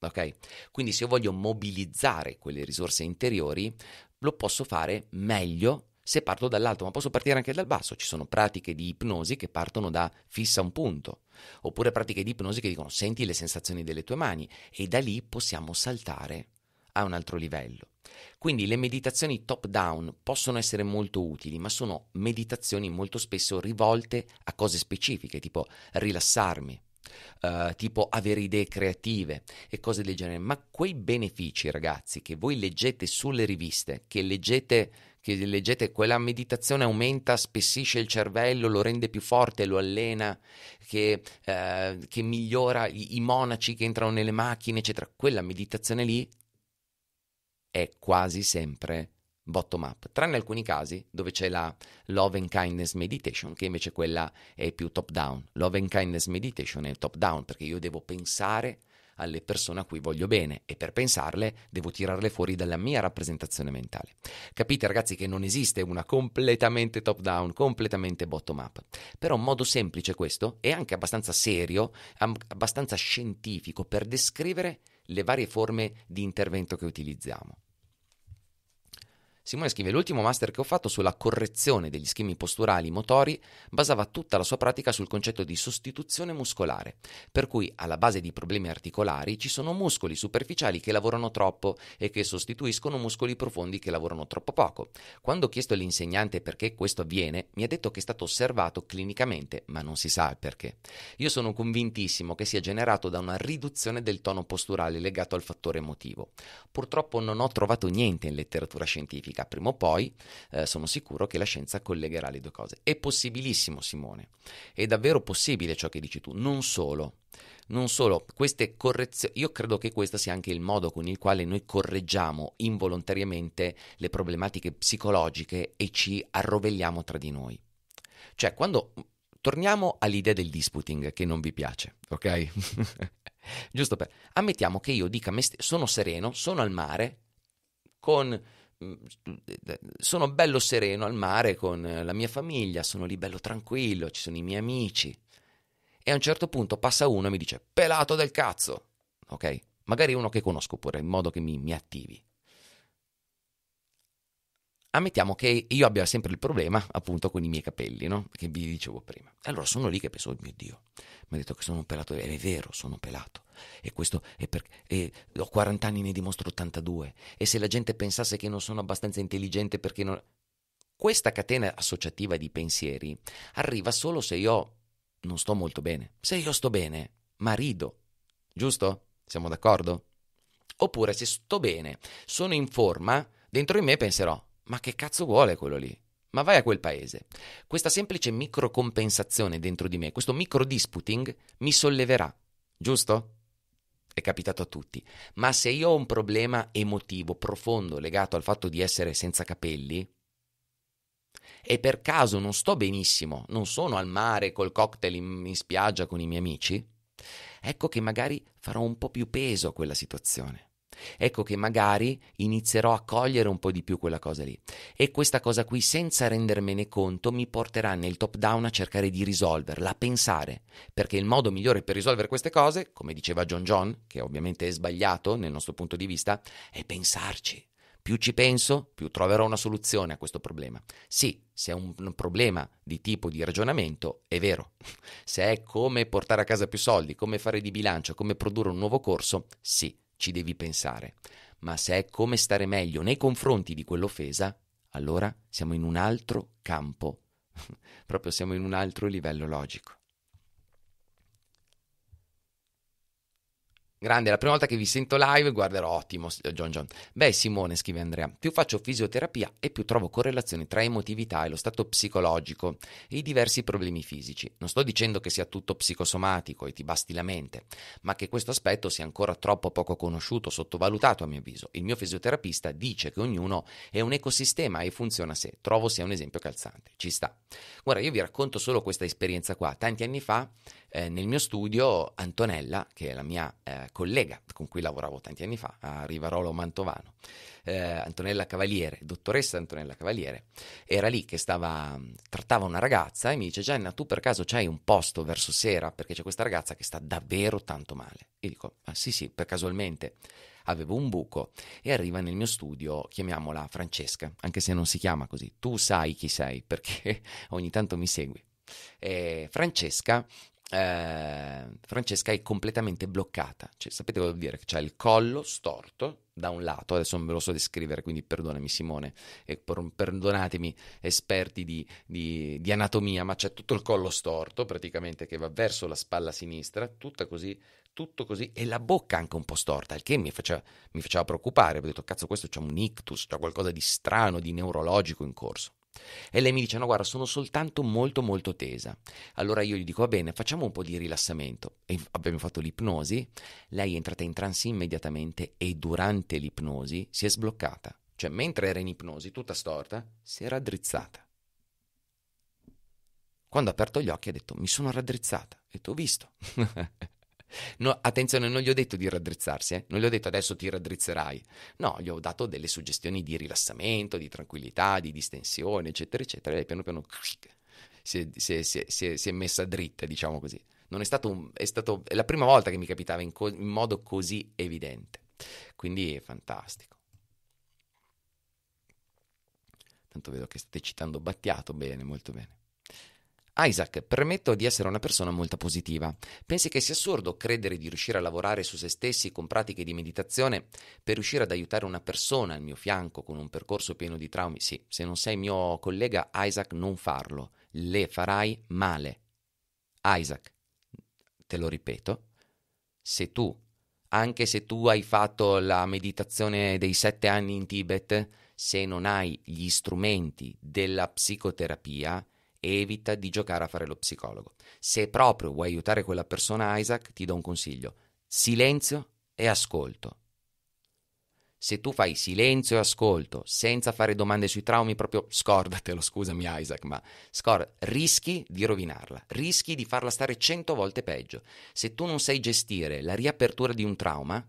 Ok? Quindi se io voglio mobilizzare quelle risorse interiori, lo posso fare meglio se parto dall'alto, ma posso partire anche dal basso. Ci sono pratiche di ipnosi che partono da fissa un punto, oppure pratiche di ipnosi che dicono senti le sensazioni delle tue mani e da lì possiamo saltare a un altro livello. Quindi le meditazioni top down possono essere molto utili, ma sono meditazioni molto spesso rivolte a cose specifiche, tipo rilassarmi, Uh, tipo avere idee creative e cose del genere, ma quei benefici, ragazzi, che voi leggete sulle riviste, che leggete, che leggete quella meditazione aumenta, spessisce il cervello, lo rende più forte, lo allena, che, uh, che migliora i, i monaci che entrano nelle macchine, eccetera, quella meditazione lì è quasi sempre bottom up, tranne alcuni casi dove c'è la Love and Kindness Meditation, che invece quella è più top down. Love and Kindness Meditation è top down perché io devo pensare alle persone a cui voglio bene e per pensarle devo tirarle fuori dalla mia rappresentazione mentale. Capite ragazzi che non esiste una completamente top down, completamente bottom up, però un modo semplice questo e anche abbastanza serio, abbastanza scientifico per descrivere le varie forme di intervento che utilizziamo. Simone scrive: L'ultimo master che ho fatto sulla correzione degli schemi posturali motori basava tutta la sua pratica sul concetto di sostituzione muscolare, per cui alla base di problemi articolari ci sono muscoli superficiali che lavorano troppo e che sostituiscono muscoli profondi che lavorano troppo poco. Quando ho chiesto all'insegnante perché questo avviene, mi ha detto che è stato osservato clinicamente, ma non si sa il perché. Io sono convintissimo che sia generato da una riduzione del tono posturale legato al fattore emotivo. Purtroppo non ho trovato niente in letteratura scientifica scientifica, prima o poi eh, sono sicuro che la scienza collegherà le due cose. È possibilissimo, Simone, è davvero possibile ciò che dici tu, non solo. Non solo, queste correzioni, io credo che questo sia anche il modo con il quale noi correggiamo involontariamente le problematiche psicologiche e ci arrovelliamo tra di noi. Cioè, quando torniamo all'idea del disputing che non vi piace, ok? Giusto per ammettiamo che io dica me stesso sono sereno, sono al mare con Mm, eh, eh, sono bello sereno al mare con eh, la mia famiglia, sono lì bello tranquillo, ci sono i miei amici. E a un certo punto passa uno e mi dice, pelato del cazzo, ok? Magari uno che conosco pure, in modo che mi, mi attivi ammettiamo che io abbia sempre il problema appunto con i miei capelli, no? Che vi dicevo prima. Allora sono lì che penso, oh mio Dio, mi ha detto che sono un pelato, ed è vero, sono pelato. E questo è perché ho 40 anni, ne dimostro 82. E se la gente pensasse che non sono abbastanza intelligente perché non... Questa catena associativa di pensieri arriva solo se io non sto molto bene. Se io sto bene, ma rido. Giusto? Siamo d'accordo? Oppure se sto bene, sono in forma, dentro di me penserò, ma che cazzo vuole quello lì? Ma vai a quel paese. Questa semplice microcompensazione dentro di me, questo microdisputing, mi solleverà, giusto? È capitato a tutti. Ma se io ho un problema emotivo profondo legato al fatto di essere senza capelli, e per caso non sto benissimo, non sono al mare col cocktail in, in spiaggia con i miei amici, ecco che magari farò un po' più peso a quella situazione ecco che magari inizierò a cogliere un po' di più quella cosa lì. E questa cosa qui, senza rendermene conto, mi porterà nel top down a cercare di risolverla, a pensare, perché il modo migliore per risolvere queste cose, come diceva John John, che ovviamente è sbagliato nel nostro punto di vista, è pensarci. Più ci penso, più troverò una soluzione a questo problema. Sì, se è un, problema di tipo di ragionamento, è vero. Se è come portare a casa più soldi, come fare di bilancio, come produrre un nuovo corso, sì, ci devi pensare, ma se è come stare meglio nei confronti di quell'offesa, allora siamo in un altro campo, proprio siamo in un altro livello logico. Grande, la prima volta che vi sento live guarderò ottimo, eh, John John. Beh Simone, scrive Andrea, più faccio fisioterapia e più trovo correlazioni tra emotività e lo stato psicologico e i diversi problemi fisici. Non sto dicendo che sia tutto psicosomatico e ti basti la mente, ma che questo aspetto sia ancora troppo poco conosciuto, sottovalutato a mio avviso. Il mio fisioterapista dice che ognuno è un ecosistema e funziona a sé. Trovo sia un esempio calzante. Ci sta. Ora, io vi racconto solo questa esperienza qua. Tanti anni fa eh, nel mio studio Antonella, che è la mia eh, collega con cui lavoravo tanti anni fa a Rivarolo Mantovano, eh, Antonella Cavaliere, dottoressa Antonella Cavaliere, era lì che stava, mm, trattava una ragazza e mi dice Gianna tu per caso c'hai un posto verso sera perché c'è questa ragazza che sta davvero tanto male. E dico ah, sì sì, per casualmente avevo un buco e arriva nel mio studio, chiamiamola Francesca, anche se non si chiama così, tu sai chi sei perché ogni tanto mi segui. Eh, Francesca eh, Francesca è completamente bloccata. Cioè, sapete cosa vuol dire? Che c'è il collo storto da un lato, adesso non ve lo so descrivere, quindi perdonami Simone, e perdonatemi esperti di, di, di, anatomia, ma c'è tutto il collo storto praticamente che va verso la spalla sinistra, tutta così, tutto così, e la bocca anche un po' storta, il che mi faceva, mi faceva preoccupare, ho detto cazzo questo c'è un ictus, c'è qualcosa di strano, di neurologico in corso. E lei mi dice: No, guarda, sono soltanto molto, molto tesa. Allora io gli dico: Va bene, facciamo un po' di rilassamento. E abbiamo fatto l'ipnosi. Lei è entrata in trance immediatamente e durante l'ipnosi si è sbloccata. Cioè, mentre era in ipnosi, tutta storta, si è raddrizzata. Quando ha aperto gli occhi, ha detto: Mi sono raddrizzata. E tu ho visto. No, attenzione, non gli ho detto di raddrizzarsi, eh? non gli ho detto adesso ti raddrizzerai. No, gli ho dato delle suggestioni di rilassamento, di tranquillità, di distensione, eccetera, eccetera. E piano piano si è, si, è, si, è, si è, messa dritta, diciamo così. Non è stato, un, è stato la prima volta che mi capitava in, co- in modo così evidente. Quindi è fantastico. Tanto vedo che state citando Battiato, bene, molto bene. Isaac, permetto di essere una persona molto positiva. Pensi che sia assurdo credere di riuscire a lavorare su se stessi con pratiche di meditazione per riuscire ad aiutare una persona al mio fianco con un percorso pieno di traumi? Sì, se non sei mio collega, Isaac, non farlo. Le farai male. Isaac, te lo ripeto, se tu, anche se tu hai fatto la meditazione dei sette anni in Tibet, se non hai gli strumenti della psicoterapia, evita di giocare a fare lo psicologo. Se proprio vuoi aiutare quella persona, Isaac, ti do un consiglio. Silenzio e ascolto. Se tu fai silenzio e ascolto senza fare domande sui traumi, proprio scordatelo, scusami Isaac, ma scorda, rischi di rovinarla, rischi di farla stare cento volte peggio. Se tu non sai gestire la riapertura di un trauma,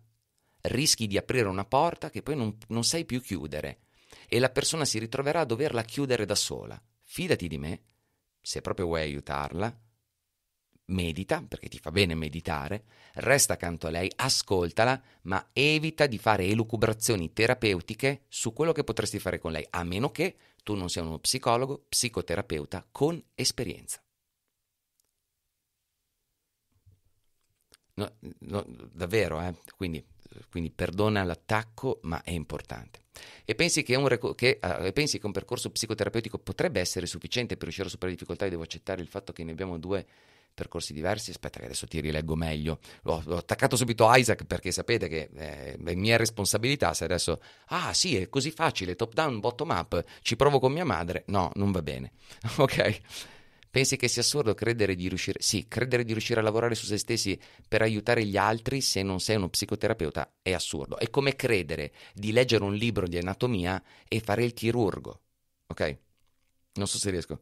rischi di aprire una porta che poi non, non sai più chiudere e la persona si ritroverà a doverla chiudere da sola. Fidati di me, se proprio vuoi aiutarla, medita, perché ti fa bene meditare, resta accanto a lei, ascoltala, ma evita di fare elucubrazioni terapeutiche su quello che potresti fare con lei, a meno che tu non sia uno psicologo, psicoterapeuta con esperienza. No, no, davvero, eh? quindi, quindi perdona l'attacco, ma è importante e pensi che, un, che, uh, pensi che un percorso psicoterapeutico potrebbe essere sufficiente per riuscire a superare le difficoltà e devo accettare il fatto che ne abbiamo due percorsi diversi. Aspetta, che adesso ti rileggo meglio. Ho, ho attaccato subito Isaac perché sapete che eh, è mia responsabilità. Se adesso, ah sì, è così facile, top down, bottom up, ci provo con mia madre. No, non va bene. ok? Pensi che sia assurdo credere di riuscire, sì, credere di riuscire a lavorare su se stessi per aiutare gli altri se non sei uno psicoterapeuta è assurdo. È come credere di leggere un libro di anatomia e fare il chirurgo. Ok? Non so se riesco.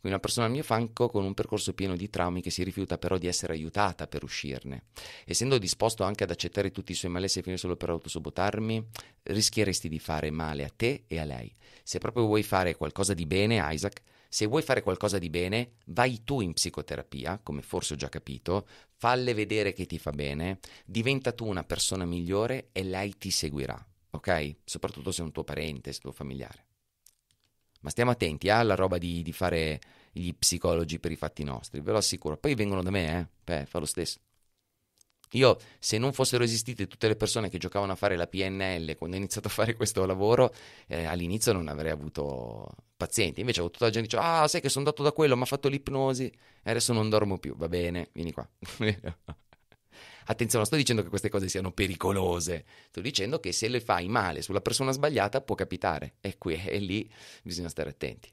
Quindi una persona al mio fianco con un percorso pieno di traumi che si rifiuta però di essere aiutata per uscirne. Essendo disposto anche ad accettare tutti i suoi malessi fino solo per autosabotarmi, rischieresti di fare male a te e a lei. Se proprio vuoi fare qualcosa di bene, Isaac, se vuoi fare qualcosa di bene, vai tu in psicoterapia, come forse ho già capito, falle vedere che ti fa bene, diventa tu una persona migliore e lei ti seguirà, ok? Soprattutto se è un tuo parente, se è un tuo familiare. Ma stiamo attenti eh, alla roba di, di, fare gli psicologi per i fatti nostri, ve lo assicuro. Poi vengono da me, eh? Beh, fa lo stesso. Io, se non fossero esistite tutte le persone che giocavano a fare la PNL quando ho iniziato a fare questo lavoro, eh, all'inizio non avrei avuto pazienti. Invece, ho tutta la gente che dice: Ah, sai che sono andato da quello, mi ha fatto l'ipnosi e adesso non dormo più. Va bene, vieni qua. Attenzione, non sto dicendo che queste cose siano pericolose, sto dicendo che se le fai male sulla persona sbagliata può capitare. E qui e lì bisogna stare attenti.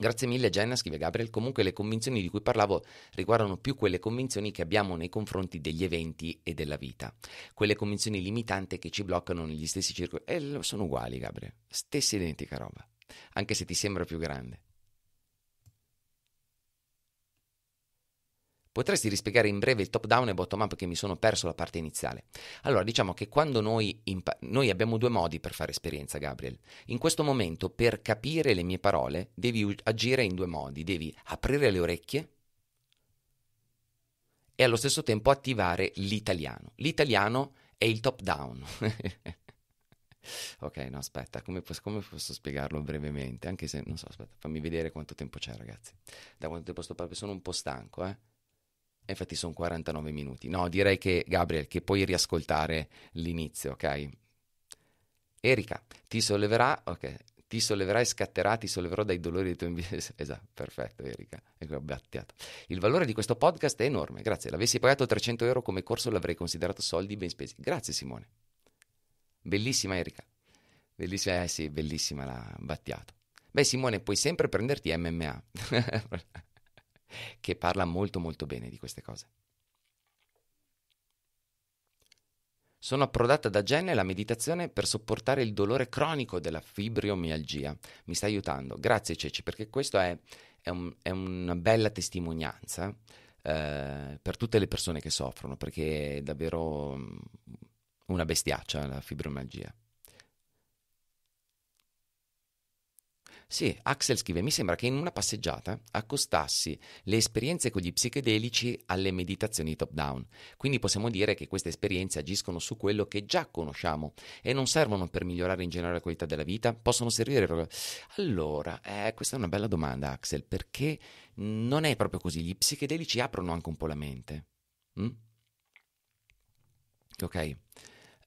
Grazie mille Jenna, scrive Gabriel. Comunque le convinzioni di cui parlavo riguardano più quelle convinzioni che abbiamo nei confronti degli eventi e della vita. Quelle convinzioni limitanti che ci bloccano negli stessi circoli. E eh, sono uguali, Gabriel. Stessa identica roba. Anche se ti sembra più grande. Potresti rispiegare in breve il top down e bottom up che mi sono perso la parte iniziale. Allora, diciamo che quando noi, impa- noi abbiamo due modi per fare esperienza, Gabriel. In questo momento, per capire le mie parole, devi u- agire in due modi. Devi aprire le orecchie e allo stesso tempo attivare l'italiano. L'italiano è il top down. ok, no, aspetta, come posso, come posso, spiegarlo brevemente? Anche se, non so, aspetta, fammi vedere quanto tempo c'è, ragazzi. Da quanto tempo sto parlando? Sono un po' stanco, eh infatti sono 49 minuti. No, direi che Gabriel, che puoi riascoltare l'inizio, ok? Erika, ti solleverà, ok, ti solleverà e scatterà, ti solleverò dai dolori dei tuoi invidiosi. esatto, perfetto Erika, ecco, battiato. Il valore di questo podcast è enorme, grazie. L'avessi pagato 300 euro come corso l'avrei considerato soldi ben spesi. Grazie Simone. Bellissima Erika, bellissima, eh sì, bellissima la battiato. Beh Simone, puoi sempre prenderti MMA. che parla molto molto bene di queste cose. Sono approdata da Jen alla meditazione per sopportare il dolore cronico della fibromialgia. Mi sta aiutando. Grazie Ceci, perché questa è, è, un, è, una bella testimonianza eh, per tutte le persone che soffrono, perché è davvero mm, una bestiaccia la fibromialgia. Sì, Axel scrive: Mi sembra che in una passeggiata accostassi le esperienze con gli psichedelici alle meditazioni top-down. Quindi possiamo dire che queste esperienze agiscono su quello che già conosciamo e non servono per migliorare in generale la qualità della vita, possono servire per. Allora, eh, questa è una bella domanda, Axel, perché non è proprio così. Gli psichedelici aprono anche un po' la mente. Mm? Ok.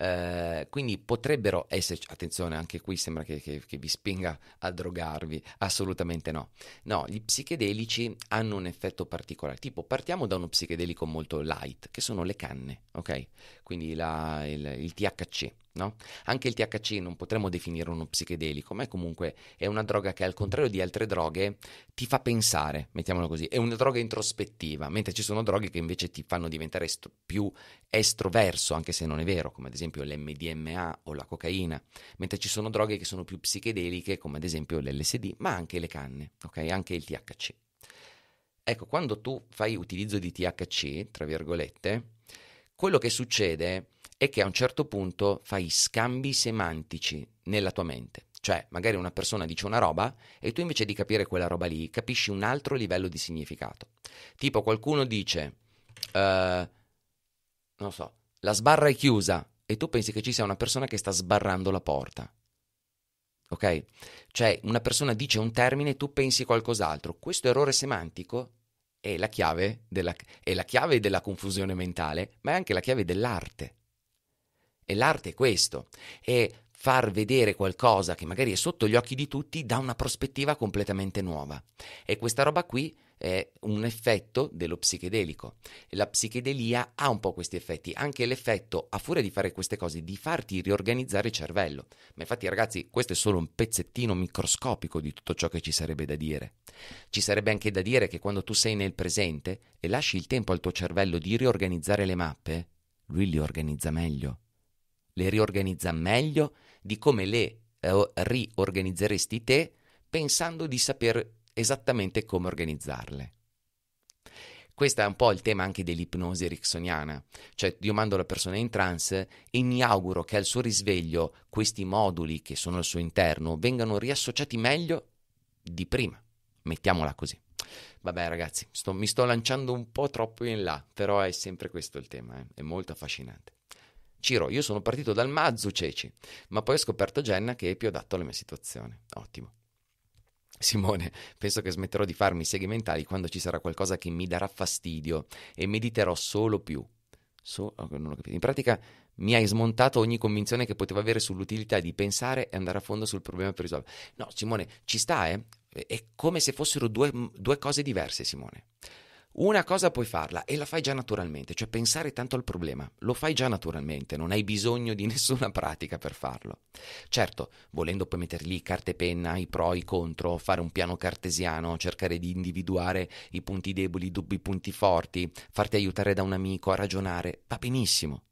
Eh, quindi potrebbero esserci, attenzione, anche qui sembra che, che, che vi spinga a drogarvi, assolutamente no. No, gli psichedelici hanno un effetto particolare, tipo partiamo da uno psichedelico molto light, che sono le canne, ok? Quindi la, il, il THC. No? Anche il THC non potremmo definire uno psichedelico, ma è comunque è una droga che al contrario di altre droghe ti fa pensare, mettiamolo così, è una droga introspettiva, mentre ci sono droghe che invece ti fanno diventare est- più estroverso, anche se non è vero, come ad esempio l'MDMA o la cocaina, mentre ci sono droghe che sono più psichedeliche, come ad esempio l'LSD, ma anche le canne, okay? anche il THC. Ecco, quando tu fai utilizzo di THC, tra virgolette, quello che succede è è che a un certo punto fai scambi semantici nella tua mente. Cioè, magari una persona dice una roba e tu invece di capire quella roba lì capisci un altro livello di significato. Tipo qualcuno dice, uh, non so, la sbarra è chiusa e tu pensi che ci sia una persona che sta sbarrando la porta. Ok? Cioè, una persona dice un termine e tu pensi qualcos'altro. Questo errore semantico è la chiave della, è la chiave della confusione mentale, ma è anche la chiave dell'arte. E l'arte è questo, è far vedere qualcosa che magari è sotto gli occhi di tutti da una prospettiva completamente nuova. E questa roba qui è un effetto dello psichedelico. La psichedelia ha un po' questi effetti, anche l'effetto, a furia di fare queste cose, di farti riorganizzare il cervello. Ma infatti, ragazzi, questo è solo un pezzettino microscopico di tutto ciò che ci sarebbe da dire. Ci sarebbe anche da dire che quando tu sei nel presente e lasci il tempo al tuo cervello di riorganizzare le mappe, lui li organizza meglio le riorganizza meglio di come le eh, riorganizzeresti te pensando di sapere esattamente come organizzarle. Questo è un po' il tema anche dell'ipnosi ericksoniana, cioè io mando la persona in trance e mi auguro che al suo risveglio questi moduli che sono al suo interno vengano riassociati meglio di prima, mettiamola così. Vabbè ragazzi, sto, mi sto lanciando un po' troppo in là, però è sempre questo il tema, eh? è molto affascinante. Ciro, io sono partito dal Mazzu Ceci, ma poi ho scoperto Genna che è più adatto alla mia situazione. Ottimo. Simone, penso che smetterò di farmi seghe mentali quando ci sarà qualcosa che mi darà fastidio e mediterò solo più. So, oh, In pratica mi hai smontato ogni convinzione che potevo avere sull'utilità di pensare e andare a fondo sul problema per risolvere. No, Simone, ci sta, eh? È come se fossero due, due cose diverse, Simone. Una cosa puoi farla e la fai già naturalmente, cioè pensare tanto al problema, lo fai già naturalmente, non hai bisogno di nessuna pratica per farlo. Certo, volendo puoi mettere lì carta e penna, i pro, e i contro, fare un piano cartesiano, cercare di individuare i punti deboli, i dubbi, i punti forti, farti aiutare da un amico a ragionare, va benissimo.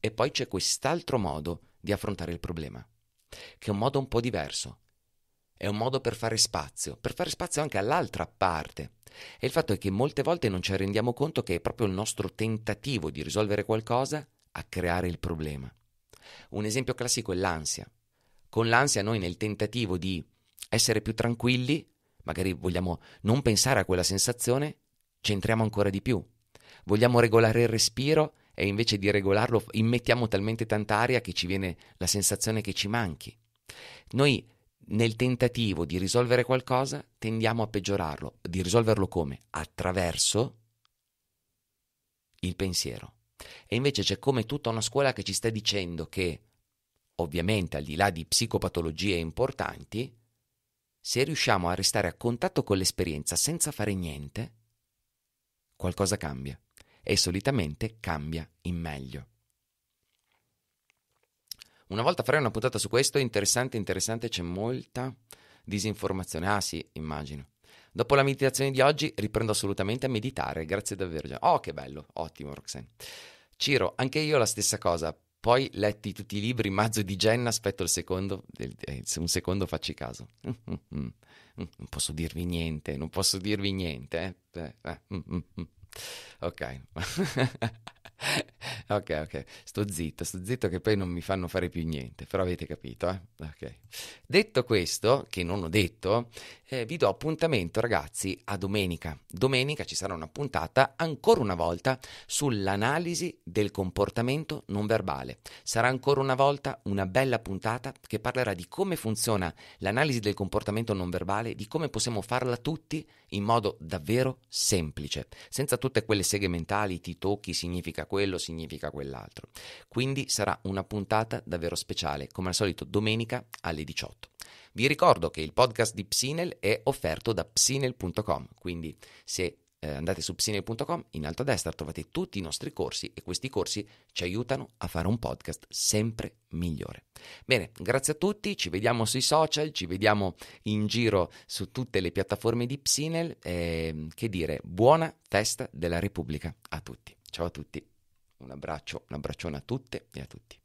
E poi c'è quest'altro modo di affrontare il problema, che è un modo un po' diverso. È un modo per fare spazio, per fare spazio anche all'altra parte e il fatto è che molte volte non ci rendiamo conto che è proprio il nostro tentativo di risolvere qualcosa a creare il problema. Un esempio classico è l'ansia. Con l'ansia noi nel tentativo di essere più tranquilli, magari vogliamo non pensare a quella sensazione, ci entriamo ancora di più. Vogliamo regolare il respiro e invece di regolarlo immettiamo talmente tanta aria che ci viene la sensazione che ci manchi. Noi nel tentativo di risolvere qualcosa tendiamo a peggiorarlo. Di risolverlo come? Attraverso il pensiero. E invece c'è come tutta una scuola che ci sta dicendo che, ovviamente al di là di psicopatologie importanti, se riusciamo a restare a contatto con l'esperienza senza fare niente, qualcosa cambia e solitamente cambia in meglio. Una volta farei una puntata su questo, interessante, interessante, c'è molta disinformazione. Ah sì, immagino. Dopo la meditazione di oggi riprendo assolutamente a meditare, grazie davvero. Oh, che bello, ottimo Roxanne. Ciro, anche io la stessa cosa, poi letti tutti i libri, Mazzo di Genna, aspetto il secondo, eh, se un secondo facci caso. Mm, mm, mm. Non posso dirvi niente, non posso dirvi niente. Eh. eh, eh ok. ok, ok, sto zitto, sto zitto che poi non mi fanno fare più niente, però avete capito, eh? okay. Detto questo, che non ho detto, eh, vi do appuntamento ragazzi a domenica. Domenica ci sarà una puntata ancora una volta sull'analisi del comportamento non verbale. Sarà ancora una volta una bella puntata che parlerà di come funziona l'analisi del comportamento non verbale, di come possiamo farla tutti in modo davvero semplice, senza tutte quelle seghe mentali, ti tocchi, significa quello, significa quell'altro. Quindi sarà una puntata davvero speciale, come al solito domenica alle 18. Vi ricordo che il podcast di Psinel è offerto da psinel.com, quindi se eh, andate su psinel.com, in alto a destra trovate tutti i nostri corsi e questi corsi ci aiutano a fare un podcast sempre migliore. Bene, grazie a tutti, ci vediamo sui social, ci vediamo in giro su tutte le piattaforme di Psinel e che dire, buona festa della Repubblica a tutti. Ciao a tutti. Un abbraccio, un abbraccione a tutte e a tutti.